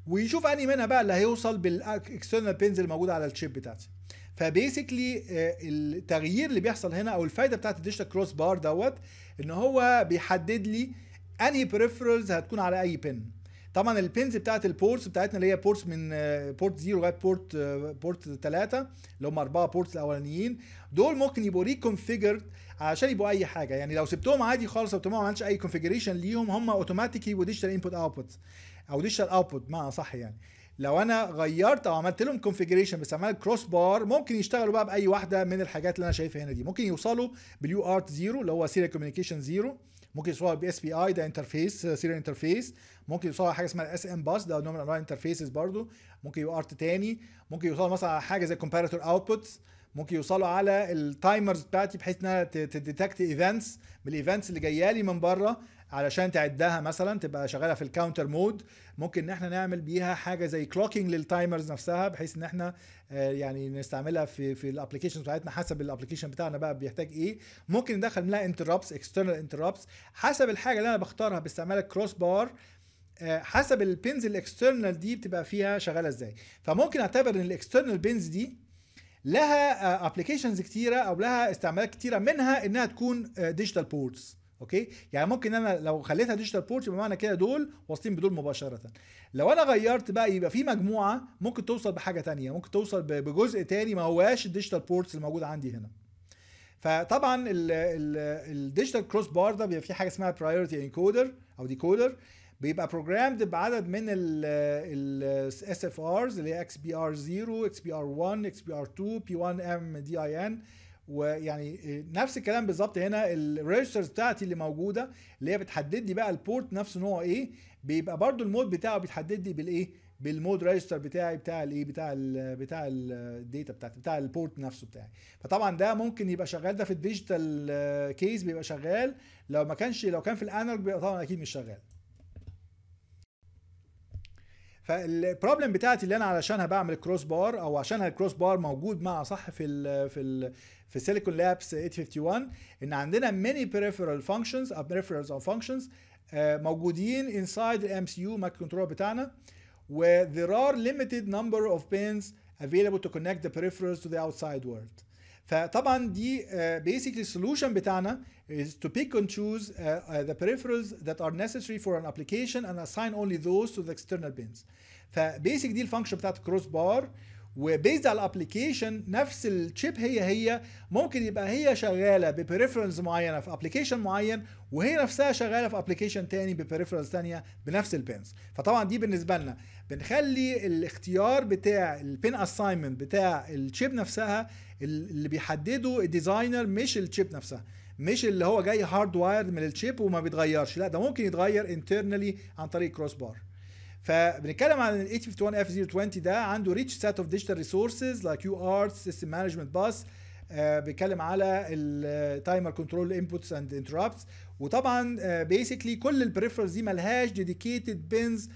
Speaker 1: ويشوف انهي منها بقى اللي هيوصل بالاكسترنال بينز اللي موجوده على الشيب بتاعتي فبيسكلي آه، التغيير اللي بيحصل هنا او الفايده بتاعت الديجيتال كروس بار دوت ان هو بيحدد لي انهي بريفرنس هتكون على اي بن طبعا البنز بتاعت البورتس بتاعتنا اللي هي بورتس من بورت آه، 0 لغايه بورت بورت 3 اللي هم اربعه بورتس الاولانيين دول ممكن يبقوا ريكونفيجرد عشان يبقوا اي حاجه يعني لو سبتهم عادي خالص او ما عملتش اي كونفيجريشن ليهم هم اوتوماتيكي وديجيتال انبوت اوتبوت او ديجيتال اوتبوت معنى صح يعني لو انا غيرت او عملت لهم كونفيجريشن عملت الكروس بار ممكن يشتغلوا بقى باي واحده من الحاجات اللي انا شايفها هنا دي ممكن يوصلوا باليو ارت زيرو اللي هو سيريال كوميونيكيشن زيرو ممكن يوصلوا اس بي اي ده انترفيس سيريال انترفيس ممكن يوصلوا حاجه اسمها اس ام باس ده نوع من انواع الانترفيسز برضو ممكن يو ارت تاني ممكن يوصلوا مثلا على حاجه زي كومباريتور اوتبوتس ممكن يوصلوا على التايمرز بتاعتي بحيث انها تديتكت ايفنتس بالايفنتس اللي جايه لي من بره علشان تعدها مثلا تبقى شغاله في الكاونتر مود ممكن ان احنا نعمل بيها حاجه زي كلوكينج للتايمرز نفسها بحيث ان احنا آه، يعني نستعملها في في الابلكيشنز بتاعتنا حسب الابلكيشن بتاعنا بقى بيحتاج ايه ممكن ندخل لها انتربتس اكسترنال انتربتس حسب الحاجه اللي انا بختارها باستعمال الكروس آه، بار حسب البنز الاكسترنال دي بتبقى فيها شغاله ازاي فممكن اعتبر ان الاكسترنال بنز دي لها ابلكيشنز آه، كتيره او لها استعمالات كتيره منها انها تكون ديجيتال بورتس اوكي يعني ممكن انا لو خليتها ديجيتال بورت يبقى معنى كده دول واصلين بدول مباشره لو انا غيرت بقى يبقى في مجموعه ممكن توصل بحاجه تانية ممكن توصل بجزء تاني ما هواش الديجيتال بورتس اللي موجوده عندي هنا فطبعا الديجيتال كروس بار ده بيبقى فيه حاجه اسمها برايورتي انكودر او ديكودر بيبقى بروجرامد بعدد من ال اس اف ارز اللي هي اكس بي ار 0 اكس بي ار 1 اكس بي ار 2 بي 1 ام دي اي ان ويعني آه، نفس الكلام بالظبط هنا الريجسترز بتاعتي اللي موجوده اللي هي بتحدد لي بقى البورت نفسه ان هو ايه بيبقى برده المود بتاعه بيتحدد لي بالايه بالمود ريجستر بتاعي بتاع الايه بتاع الـ بتاع الداتا بتاعتي بتاع البورت نفسه بتاعي فطبعا ده ممكن يبقى شغال ده في الديجيتال آه، كيس بيبقى شغال لو ما كانش لو كان في الانالوج بيبقى طبعا اكيد مش شغال فالبروبلم بتاعتي اللي انا علشانها بعمل كروس بار او عشانها الكروس بار موجود مع صح في الـ في الـ في سيليكون لابس 851 ان عندنا many peripheral functions او uh, peripherals او functions uh, موجودين inside الام سي يو مايكرو كنترولر بتاعنا و there are limited number of pins available to connect the peripherals to the outside world. فطبعا دي uh, basically solution بتاعنا is to pick and choose uh, uh, the peripherals that are necessary for an application and assign only those to the external pins. فبيسك دي الفانكشن بتاعت cross bar وبيز على الابلكيشن نفس الشيب هي هي ممكن يبقى هي شغاله ببريفرنس معينه في ابلكيشن معين وهي نفسها شغاله في ابلكيشن تاني ببريفرنس تانيه بنفس البينز فطبعا دي بالنسبه لنا بنخلي الاختيار بتاع البين اساينمنت بتاع الشيب نفسها اللي بيحدده الديزاينر مش الشيب نفسها مش اللي هو جاي هارد وايرد من الشيب وما بيتغيرش لا ده ممكن يتغير انترنالي عن طريق كروس بار فبنتكلم عن ال 851F020 ده عنده ريتش سيت اوف ديجيتال ريسورسز لايك يو ارت سيستم مانجمنت باس بيتكلم على التايمر كنترول انبوتس اند انتربتس وطبعا بيسكلي آه، كل البريفرز دي ملهاش ديديكيتد بينز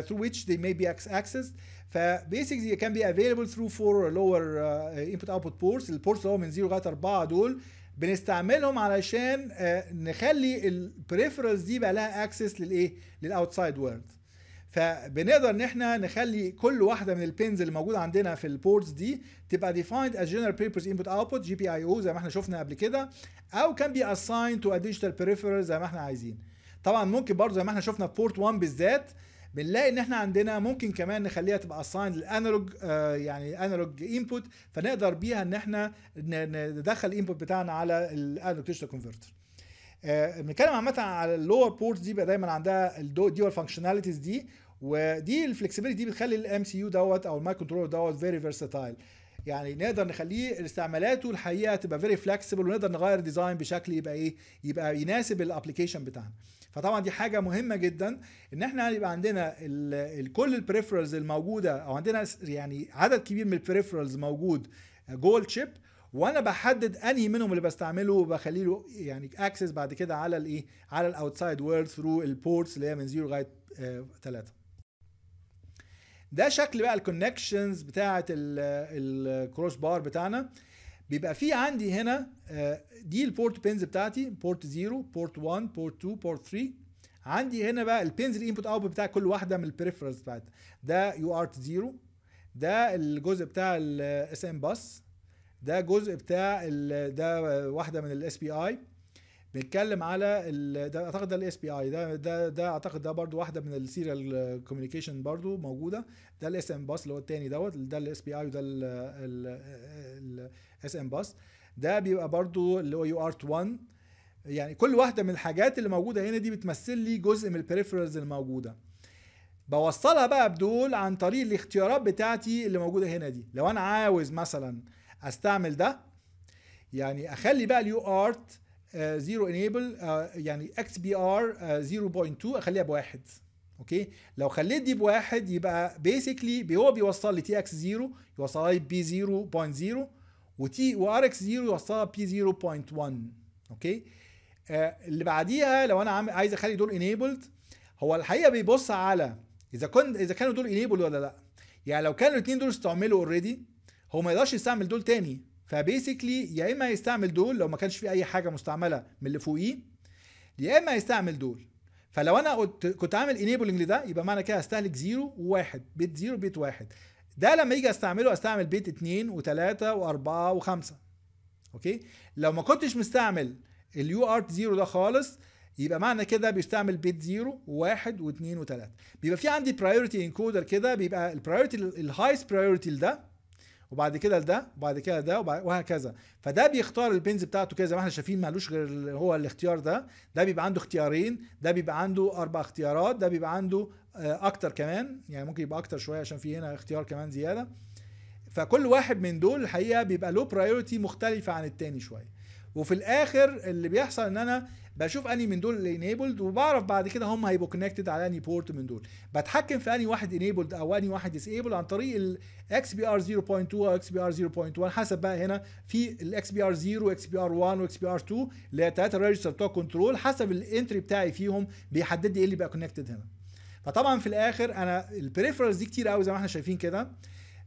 Speaker 1: ثرو ويتش ذي ماي بي اكسسد فبيسكلي كان بي افيلبل ثرو فور لور انبوت اوتبوت بورتس البورتس اللي هو من 0 لغايه 4 دول بنستعملهم علشان آه، نخلي البريفرز دي بقى لها اكسس للايه؟ للاوتسايد وورلد فبنقدر ان احنا نخلي كل واحده من البينز اللي موجوده عندنا في البورتس دي تبقى ديفايند از جنرال بيربز انبوت اوتبوت جي بي اي او زي ما احنا شفنا قبل كده او كان بي اساين تو a بريفيرال زي ما احنا عايزين طبعا ممكن برضه زي ما احنا شفنا في بورت 1 بالذات بنلاقي ان احنا عندنا ممكن كمان نخليها تبقى اساين للانالوج آه، يعني انالوج انبوت فنقدر بيها ان احنا ندخل الانبوت بتاعنا على الانالوج ديجيتال كونفرتر بنتكلم عامه على اللور بورت دي بقى دايما عندها دي فانكشناليتيز دي ودي الفلكسبيليتي دي بتخلي الام سي يو دوت او المايك كنترولر دوت فيري فيرساتايل يعني نقدر نخليه استعمالاته الحقيقه تبقى فيري فلكسبل ونقدر نغير ديزاين بشكل يبقى ايه يبقى يناسب الابلكيشن بتاعنا فطبعا دي حاجه مهمه جدا ان احنا يبقى عندنا كل البريفرالز الموجوده او عندنا يعني عدد كبير من البريفرالز موجود جول تشيب وانا بحدد انهي منهم اللي بستعمله وبخلي له يعني اكسس بعد كده على الايه على الاوتسايد وورلد ثرو البورتس اللي هي من 0 لغايه 3 آه، ده شكل بقى الكونكشنز بتاعه الكروس بار بتاعنا بيبقى في عندي هنا آه، دي البورت بينز بتاعتي بورت 0 بورت 1 بورت 2 بورت 3 عندي هنا بقى البينز الانبوت اوت بتاع كل واحده من البريفرنس بتاعتها ده يو ارت 0 ده الجزء بتاع الاس ام باس ده جزء بتاع ده واحده من الاس بي اي نتكلم على ال... ده اعتقد ده الاس بي اي ده ده ده اعتقد ده برضو واحده من السيريال كوميونيكيشن برضو موجوده ده الاس ام باس اللي هو الثاني دوت ده الاس بي اي وده الاس ام باس ده بيبقى برضو اللي هو يو ارت 1 يعني كل واحده من الحاجات اللي موجوده هنا دي بتمثل لي جزء من البريفرالز الموجوده بوصلها بقى بدول عن طريق الاختيارات بتاعتي اللي موجوده هنا دي لو انا عاوز مثلا استعمل ده يعني اخلي بقى اليو ارت زيرو آه، انيبل آه، يعني اكس بي ار 0.2 اخليها بواحد اوكي لو خليت دي بواحد يبقى بيسكلي هو بيوصل لي تي اكس 0 يوصلها لي بي 0.0 وتي وار اكس 0 يوصلها بي 0.1 اوكي آه، اللي بعديها لو انا عايز اخلي دول انيبلد هو الحقيقه بيبص على اذا كنت اذا كانوا دول انيبل ولا لا يعني لو كانوا الاثنين دول استعملوا اوريدي هو ما يقدرش يستعمل دول تاني فبيسكلي يا اما هيستعمل دول لو ما كانش في اي حاجه مستعمله من اللي فوقيه يا اما هيستعمل دول فلو انا كنت عامل انيبلنج لده يبقى معنى كده هستهلك 0 و1 بيت 0 بيت 1 ده لما يجي استعمله استعمل بيت 2 و3 و4 و5 اوكي لو ما كنتش مستعمل اليو ارت 0 ده خالص يبقى معنى كده بيستعمل بيت 0 و1 و2 و3 بيبقى في عندي برايورتي انكودر كده بيبقى البرايورتي الهايست برايورتي لده وبعد كده لده وبعد كده ده وهكذا فده بيختار البنز بتاعته كده زي ما احنا شايفين مالوش غير هو الاختيار ده ده بيبقى عنده اختيارين ده بيبقى عنده اربع اختيارات ده بيبقى عنده آه، اكتر كمان يعني ممكن يبقى اكتر شويه عشان في هنا اختيار كمان زياده فكل واحد من دول الحقيقه بيبقى له برايورتي مختلفه عن التاني شويه وفي الاخر اللي بيحصل ان انا بشوف اني من دول اللي انيبلد وبعرف بعد كده هم هيبقوا كونكتد على اني بورت من دول بتحكم في اني واحد انيبلد او اني واحد ديسيبل عن طريق الاكس بي ار 0.2 او اكس بي ار 0.1 حسب بقى هنا في الاكس بي ار 0 واكس بي ار 1 واكس بي ار 2 اللي هي الثلاثه ريجستر بتوع كنترول حسب الانتري بتاعي فيهم بيحدد لي ايه اللي بقى كونكتد هنا فطبعا في الاخر انا البريفرنس دي كتير قوي زي ما احنا شايفين كده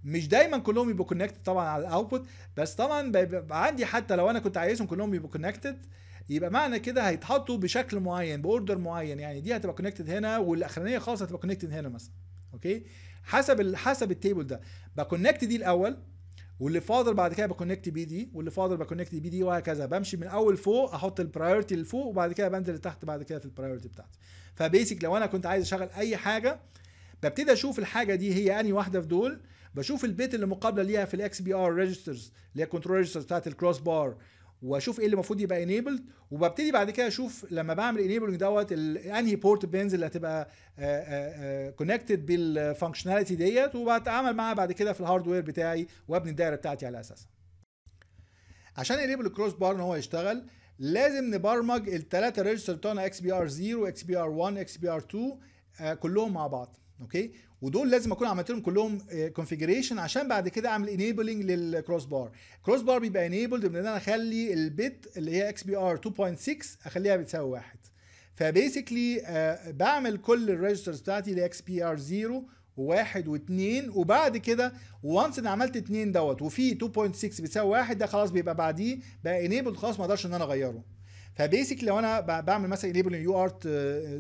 Speaker 1: مش دايما كلهم يبقوا كونكتد طبعا على الاوتبوت بس طبعا بيبقى عندي حتى لو انا كنت عايزهم كلهم يبقوا كونكتد يبقى معنى كده هيتحطوا بشكل معين باوردر معين يعني دي هتبقى كونكتد هنا والاخرانيه خالص هتبقى كونكتد هنا مثلا اوكي حسب حسب التيبل ده بكونكت دي الاول واللي فاضل بعد كده بكونكت بي دي واللي فاضل بكونكت بي دي وهكذا بمشي من اول فوق احط البرايورتي لفوق وبعد كده بنزل لتحت بعد كده في البرايورتي بتاعتي فبيسك لو انا كنت عايز اشغل اي حاجه ببتدي اشوف الحاجه دي هي انهي واحده في دول بشوف البيت اللي مقابله ليها في الاكس بي ار ريجسترز اللي هي كنترول ريجسترز بتاعت الكروس بار واشوف ايه اللي المفروض يبقى انيبلد وببتدي بعد كده اشوف لما بعمل انيبلنج دوت انهي بورت بينز اللي هتبقى كونكتد آه، آه، آه، بالفانكشناليتي ديت وبتعامل معاها بعد كده في الهاردوير بتاعي وابني الدايره بتاعتي على اساسها. عشان انيبل الكروس بار ان هو يشتغل لازم نبرمج الثلاثه ريجستر بتوعنا اكس بي ار 0 اكس بي ار 1 اكس بي ار 2 كلهم مع بعض. اوكي ودول لازم اكون عملت لهم كلهم كونفيجريشن آه، عشان بعد كده اعمل انيبلنج للكروس بار كروس بار بيبقى انيبلد ان انا اخلي البت اللي هي اكس بي ار 2.6 اخليها بتساوي واحد فبيسكلي آه، بعمل كل الريجسترز بتاعتي لاكس بي ار 0 و واثنين وبعد كده وانس انا عملت اثنين دوت وفي 2.6 بتساوي واحد ده خلاص بيبقى بعديه بقى انيبلد خلاص ما اقدرش ان انا اغيره فبيسك لو انا بعمل مثلا انيبل يو ارت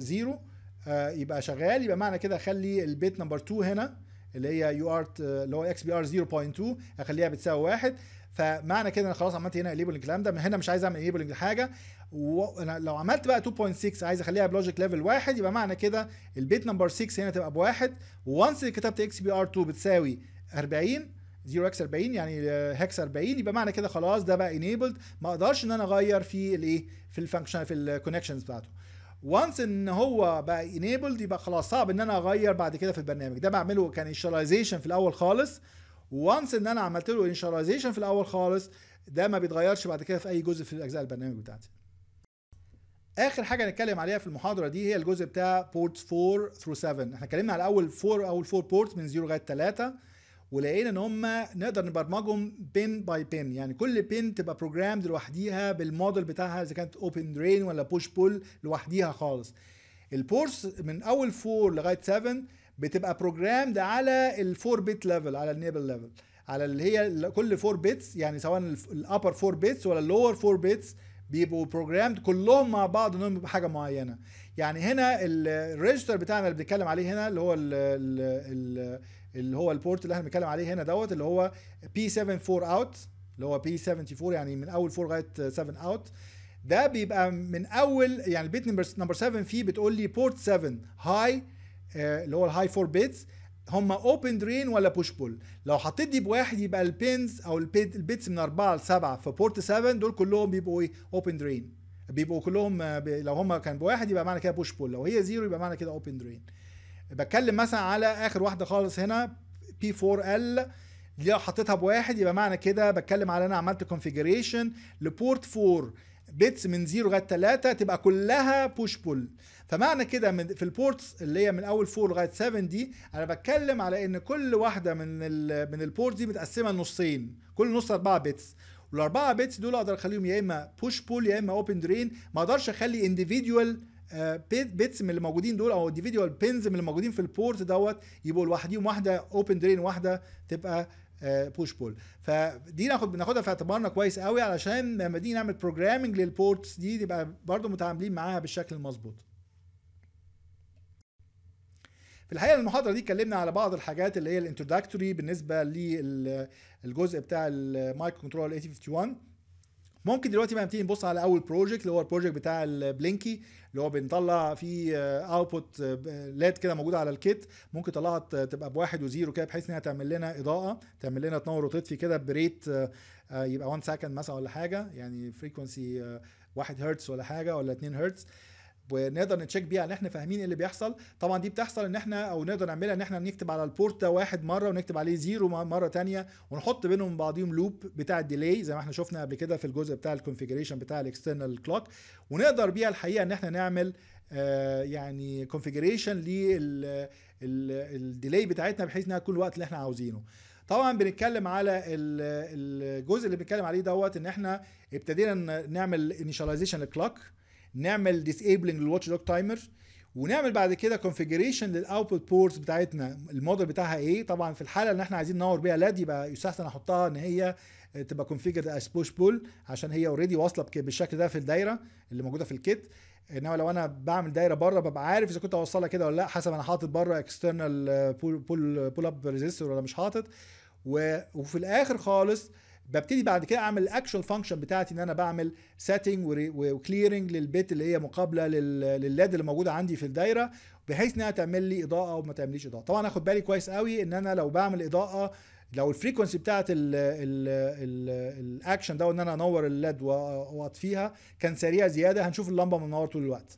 Speaker 1: 0 آه، يبقى شغال يبقى معنى كده اخلي البيت نمبر 2 هنا اللي هي يو ار اللي هو اكس بي ار 0.2 اخليها بتساوي واحد فمعنى كده انا خلاص عملت هنا انيبل الكلام ده من هنا مش عايز اعمل انيبل لحاجه وانا لو عملت بقى 2.6 عايز اخليها بلوجيك ليفل واحد يبقى معنى كده البيت نمبر 6 هنا تبقى بواحد وانس كتبت اكس بي ار 2 بتساوي 40 0 اكس 40 يعني هكس 40 يبقى معنى كده خلاص ده بقى انيبلد ما اقدرش ان انا اغير في الايه في الفانكشن في الكونكشنز بتاعته وانس ان هو بقى انيبلد يبقى خلاص صعب ان انا اغير بعد كده في البرنامج ده بعمله كان انشاليزيشن في الاول خالص وانس ان انا عملت له انشاليزيشن في الاول خالص ده ما بيتغيرش بعد كده في اي جزء في اجزاء البرنامج بتاعتي اخر حاجه هنتكلم عليها في المحاضره دي هي الجزء بتاع بورتس 4 ثرو 7 احنا اتكلمنا على اول 4 اول 4 بورتس من 0 لغايه 3 ولقينا ان هم نقدر نبرمجهم بين باي بين يعني كل بين تبقى بروجرامد لوحديها بالموديل بتاعها اذا كانت اوبن درين ولا بوش بول لوحديها خالص البورس من اول 4 لغايه 7 بتبقى بروجرامد على ال 4 بيت ليفل على النيبل ليفل على اللي هي كل 4 بيتس يعني سواء الابر 4 بيتس ولا اللور 4 بيتس بيبقوا بروجرامد كلهم مع بعض انهم يبقوا حاجه معينه يعني هنا الريجستر بتاعنا اللي بنتكلم عليه هنا اللي هو ال ال اللي هو البورت اللي احنا بنتكلم عليه هنا دوت اللي هو بي 74 اوت اللي هو بي 74 يعني من اول 4 لغايه 7 اوت ده بيبقى من اول يعني البيت نمبر 7 فيه بتقول لي بورت 7 هاي اللي هو الهاي 4 بيتس هما اوبن درين ولا بوش بول لو حطيت دي بواحد يبقى البينز او البيتس من 4 ل 7 في بورت 7 دول كلهم بيبقوا ايه اوبن درين بيبقوا كلهم آه، لو هما كان بواحد يبقى معنى كده بوش بول لو هي زيرو يبقى معنى كده اوبن درين بتكلم مثلا على اخر واحده خالص هنا بي 4 ال لو حطيتها بواحد يبقى معنى كده بتكلم على انا عملت كونفيجريشن لبورت 4 بيتس من 0 لغايه 3 تبقى كلها بوش بول فمعنى كده من في البورتس اللي هي من اول 4 لغايه 7 دي انا بتكلم على ان كل واحده من الـ من البورتس دي متقسمه لنصين كل نص 4 بيتس والاربعه بيتس دول اقدر اخليهم يا اما بوش بول يا اما اوبن درين ما اقدرش اخلي انديفيدوال آه، بيتس من اللي موجودين دول او انديفيدوال بينز من اللي موجودين في البورت دوت يبقوا لوحديهم واحده اوبن درين واحده تبقى بوش بول فدي ناخد بناخدها في اعتبارنا كويس قوي علشان لما دي نعمل بروجرامنج للبورتس دي تبقى برضو متعاملين معاها بالشكل المظبوط في الحقيقه المحاضره دي اتكلمنا على بعض الحاجات اللي هي الانتروداكتوري بالنسبه للجزء بتاع المايك كنترول 8051 ممكن دلوقتي بقى نبتدي نبص على اول بروجكت اللي هو البروجكت بتاع البلينكي اللي هو بنطلع فيه آه، اوتبوت آه، لاد كده موجوده على الكيت ممكن تطلعها تبقى بواحد وزيرو كده بحيث انها تعمل لنا اضاءه تعمل لنا تنور وتطفي كده بريت آه، يبقى 1 سكند مثلا ولا حاجه يعني فريكونسي 1 هرتز ولا حاجه ولا 2 هرتز ونقدر نتشيك بيها ان احنا فاهمين إيه اللي بيحصل طبعا دي بتحصل ان احنا او نقدر نعملها ان احنا بنكتب على البورت ده واحد مره ونكتب عليه زيرو مره ثانيه ونحط بينهم بعضهم لوب بتاع الديلي زي ما احنا شفنا قبل كده في الجزء بتاع الكونفيجريشن بتاع الاكسترنال كلوك ونقدر بيها الحقيقه ان احنا نعمل آه، يعني كونفيجريشن للديلي بتاعتنا بحيث انها تكون الوقت اللي احنا عاوزينه طبعا بنتكلم على الجزء اللي بنتكلم عليه دوت ان احنا ابتدينا نعمل انيشاليزيشن للكلوك نعمل ديسيبلنج للواتش دوج تايمر ونعمل بعد كده كونفيجريشن للاوتبوت بورتس بتاعتنا الموديل بتاعها ايه طبعا في الحاله اللي احنا عايزين ننور بيها لاد يبقى يستحسن احطها ان هي آه، تبقى كونفيجر از بوش بول عشان هي اوريدي واصله بالشكل ده في الدايره اللي موجوده في الكيت انما لو انا بعمل دايره بره ببقى عارف اذا كنت اوصلها كده ولا لا حسب انا حاطط بره اكسترنال بول بول بول اب ريزيستور ولا مش حاطط وفي الاخر خالص ببتدي بعد كده اعمل الاكشن فانكشن بتاعتي ان انا بعمل سيتنج وكليرنج للبيت اللي هي مقابله للليد اللي موجوده عندي في الدايره بحيث انها تعمل لي اضاءه وما تعمليش اضاءه طبعا اخد بالي كويس قوي ان انا لو بعمل اضاءه لو الفريكونسي بتاعت الاكشن ده ان انا انور الليد واطفيها كان سريع زياده هنشوف اللمبه منوره طول الوقت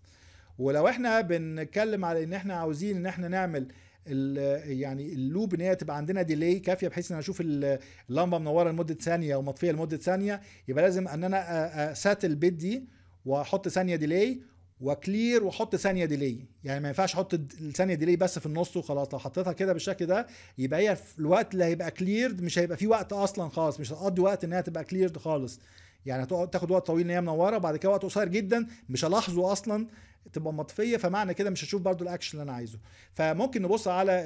Speaker 1: ولو احنا بنتكلم على ان احنا عاوزين ان احنا نعمل يعني اللوب ان هي تبقى عندنا ديلي كافيه بحيث ان انا اشوف اللمبه منوره لمده ثانيه ومطفيه لمده ثانيه يبقى لازم ان انا اسات البيت دي واحط ثانيه ديلي وكلير واحط ثانيه ديلي يعني ما ينفعش احط الثانيه ديلي بس في النص وخلاص لو حطيتها كده بالشكل ده يبقى هي في الوقت اللي هيبقى كليرد مش هيبقى في وقت اصلا خالص مش هتقضي وقت انها تبقى كليرد خالص يعني هتقعد تاخد وقت طويل ان هي منوره وبعد كده وقت قصير جدا مش هلاحظه اصلا تبقى مطفيه فمعنى كده مش هشوف برضو الاكشن اللي انا عايزه فممكن نبص على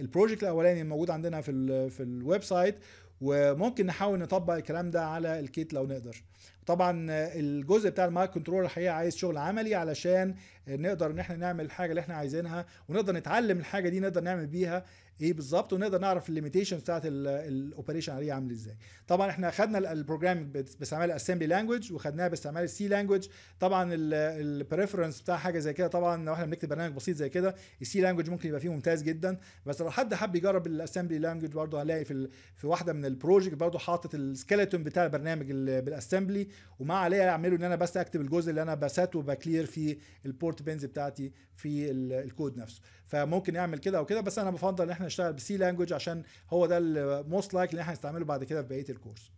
Speaker 1: البروجكت الاولاني الموجود عندنا في الـ في الويب سايت وممكن نحاول نطبق الكلام ده على الكيت لو نقدر طبعا الجزء بتاع المايك كنترول الحقيقه عايز شغل عملي علشان نقدر ان احنا نعمل الحاجه اللي احنا عايزينها ونقدر نتعلم الحاجه دي نقدر نعمل بيها ايه بالظبط ونقدر نعرف الليميتيشن بتاعت الاوبريشن عليه عامل ازاي طبعا احنا خدنا البروجرام باستعمال الاسمبلي لانجوج وخدناها باستعمال السي لانجوج طبعا البريفرنس بتاع حاجه زي كده طبعا لو احنا بنكتب برنامج بسيط زي كده السي لانجوج ممكن يبقى فيه ممتاز جدا بس لو حد حب يجرب الاسمبلي لانجوج برضه هلاقي في في واحده من البروجكت برضه حاطط السكلتون بتاع البرنامج بالاسمبلي وما عليا اعمله ان انا بس اكتب الجزء اللي انا بسات وبكلير فيه البورت بينز بتاعتي في الكود نفسه فممكن يعمل كده او كده بس انا بفضل ان احنا نشتغل بسي لانجوج عشان هو ده الموست لايك اللي احنا هنستعمله بعد كده في بقيه الكورس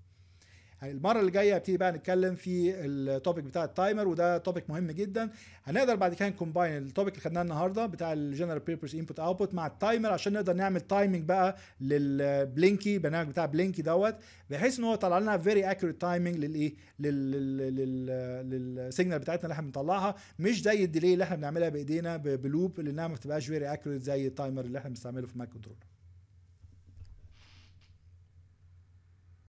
Speaker 1: يعني المره اللي جايه هبتدي بقى نتكلم في التوبيك بتاع التايمر وده توبيك مهم جدا هنقدر بعد كده نكومباين التوبيك اللي خدناه النهارده بتاع الجنرال بيربز انبوت اوتبوت مع التايمر عشان نقدر نعمل تايمنج بقى للبلينكي برنامج بتاع بلينكي دوت بحيث ان هو يطلع لنا فيري اكيوريت تايمنج للايه للسيجنال بتاعتنا اللي احنا بنطلعها مش زي الديلي اللي احنا بنعملها بايدينا بلوب لانها ما بتبقاش فيري اكيوريت زي التايمر اللي احنا بنستعمله في ماك كنترولر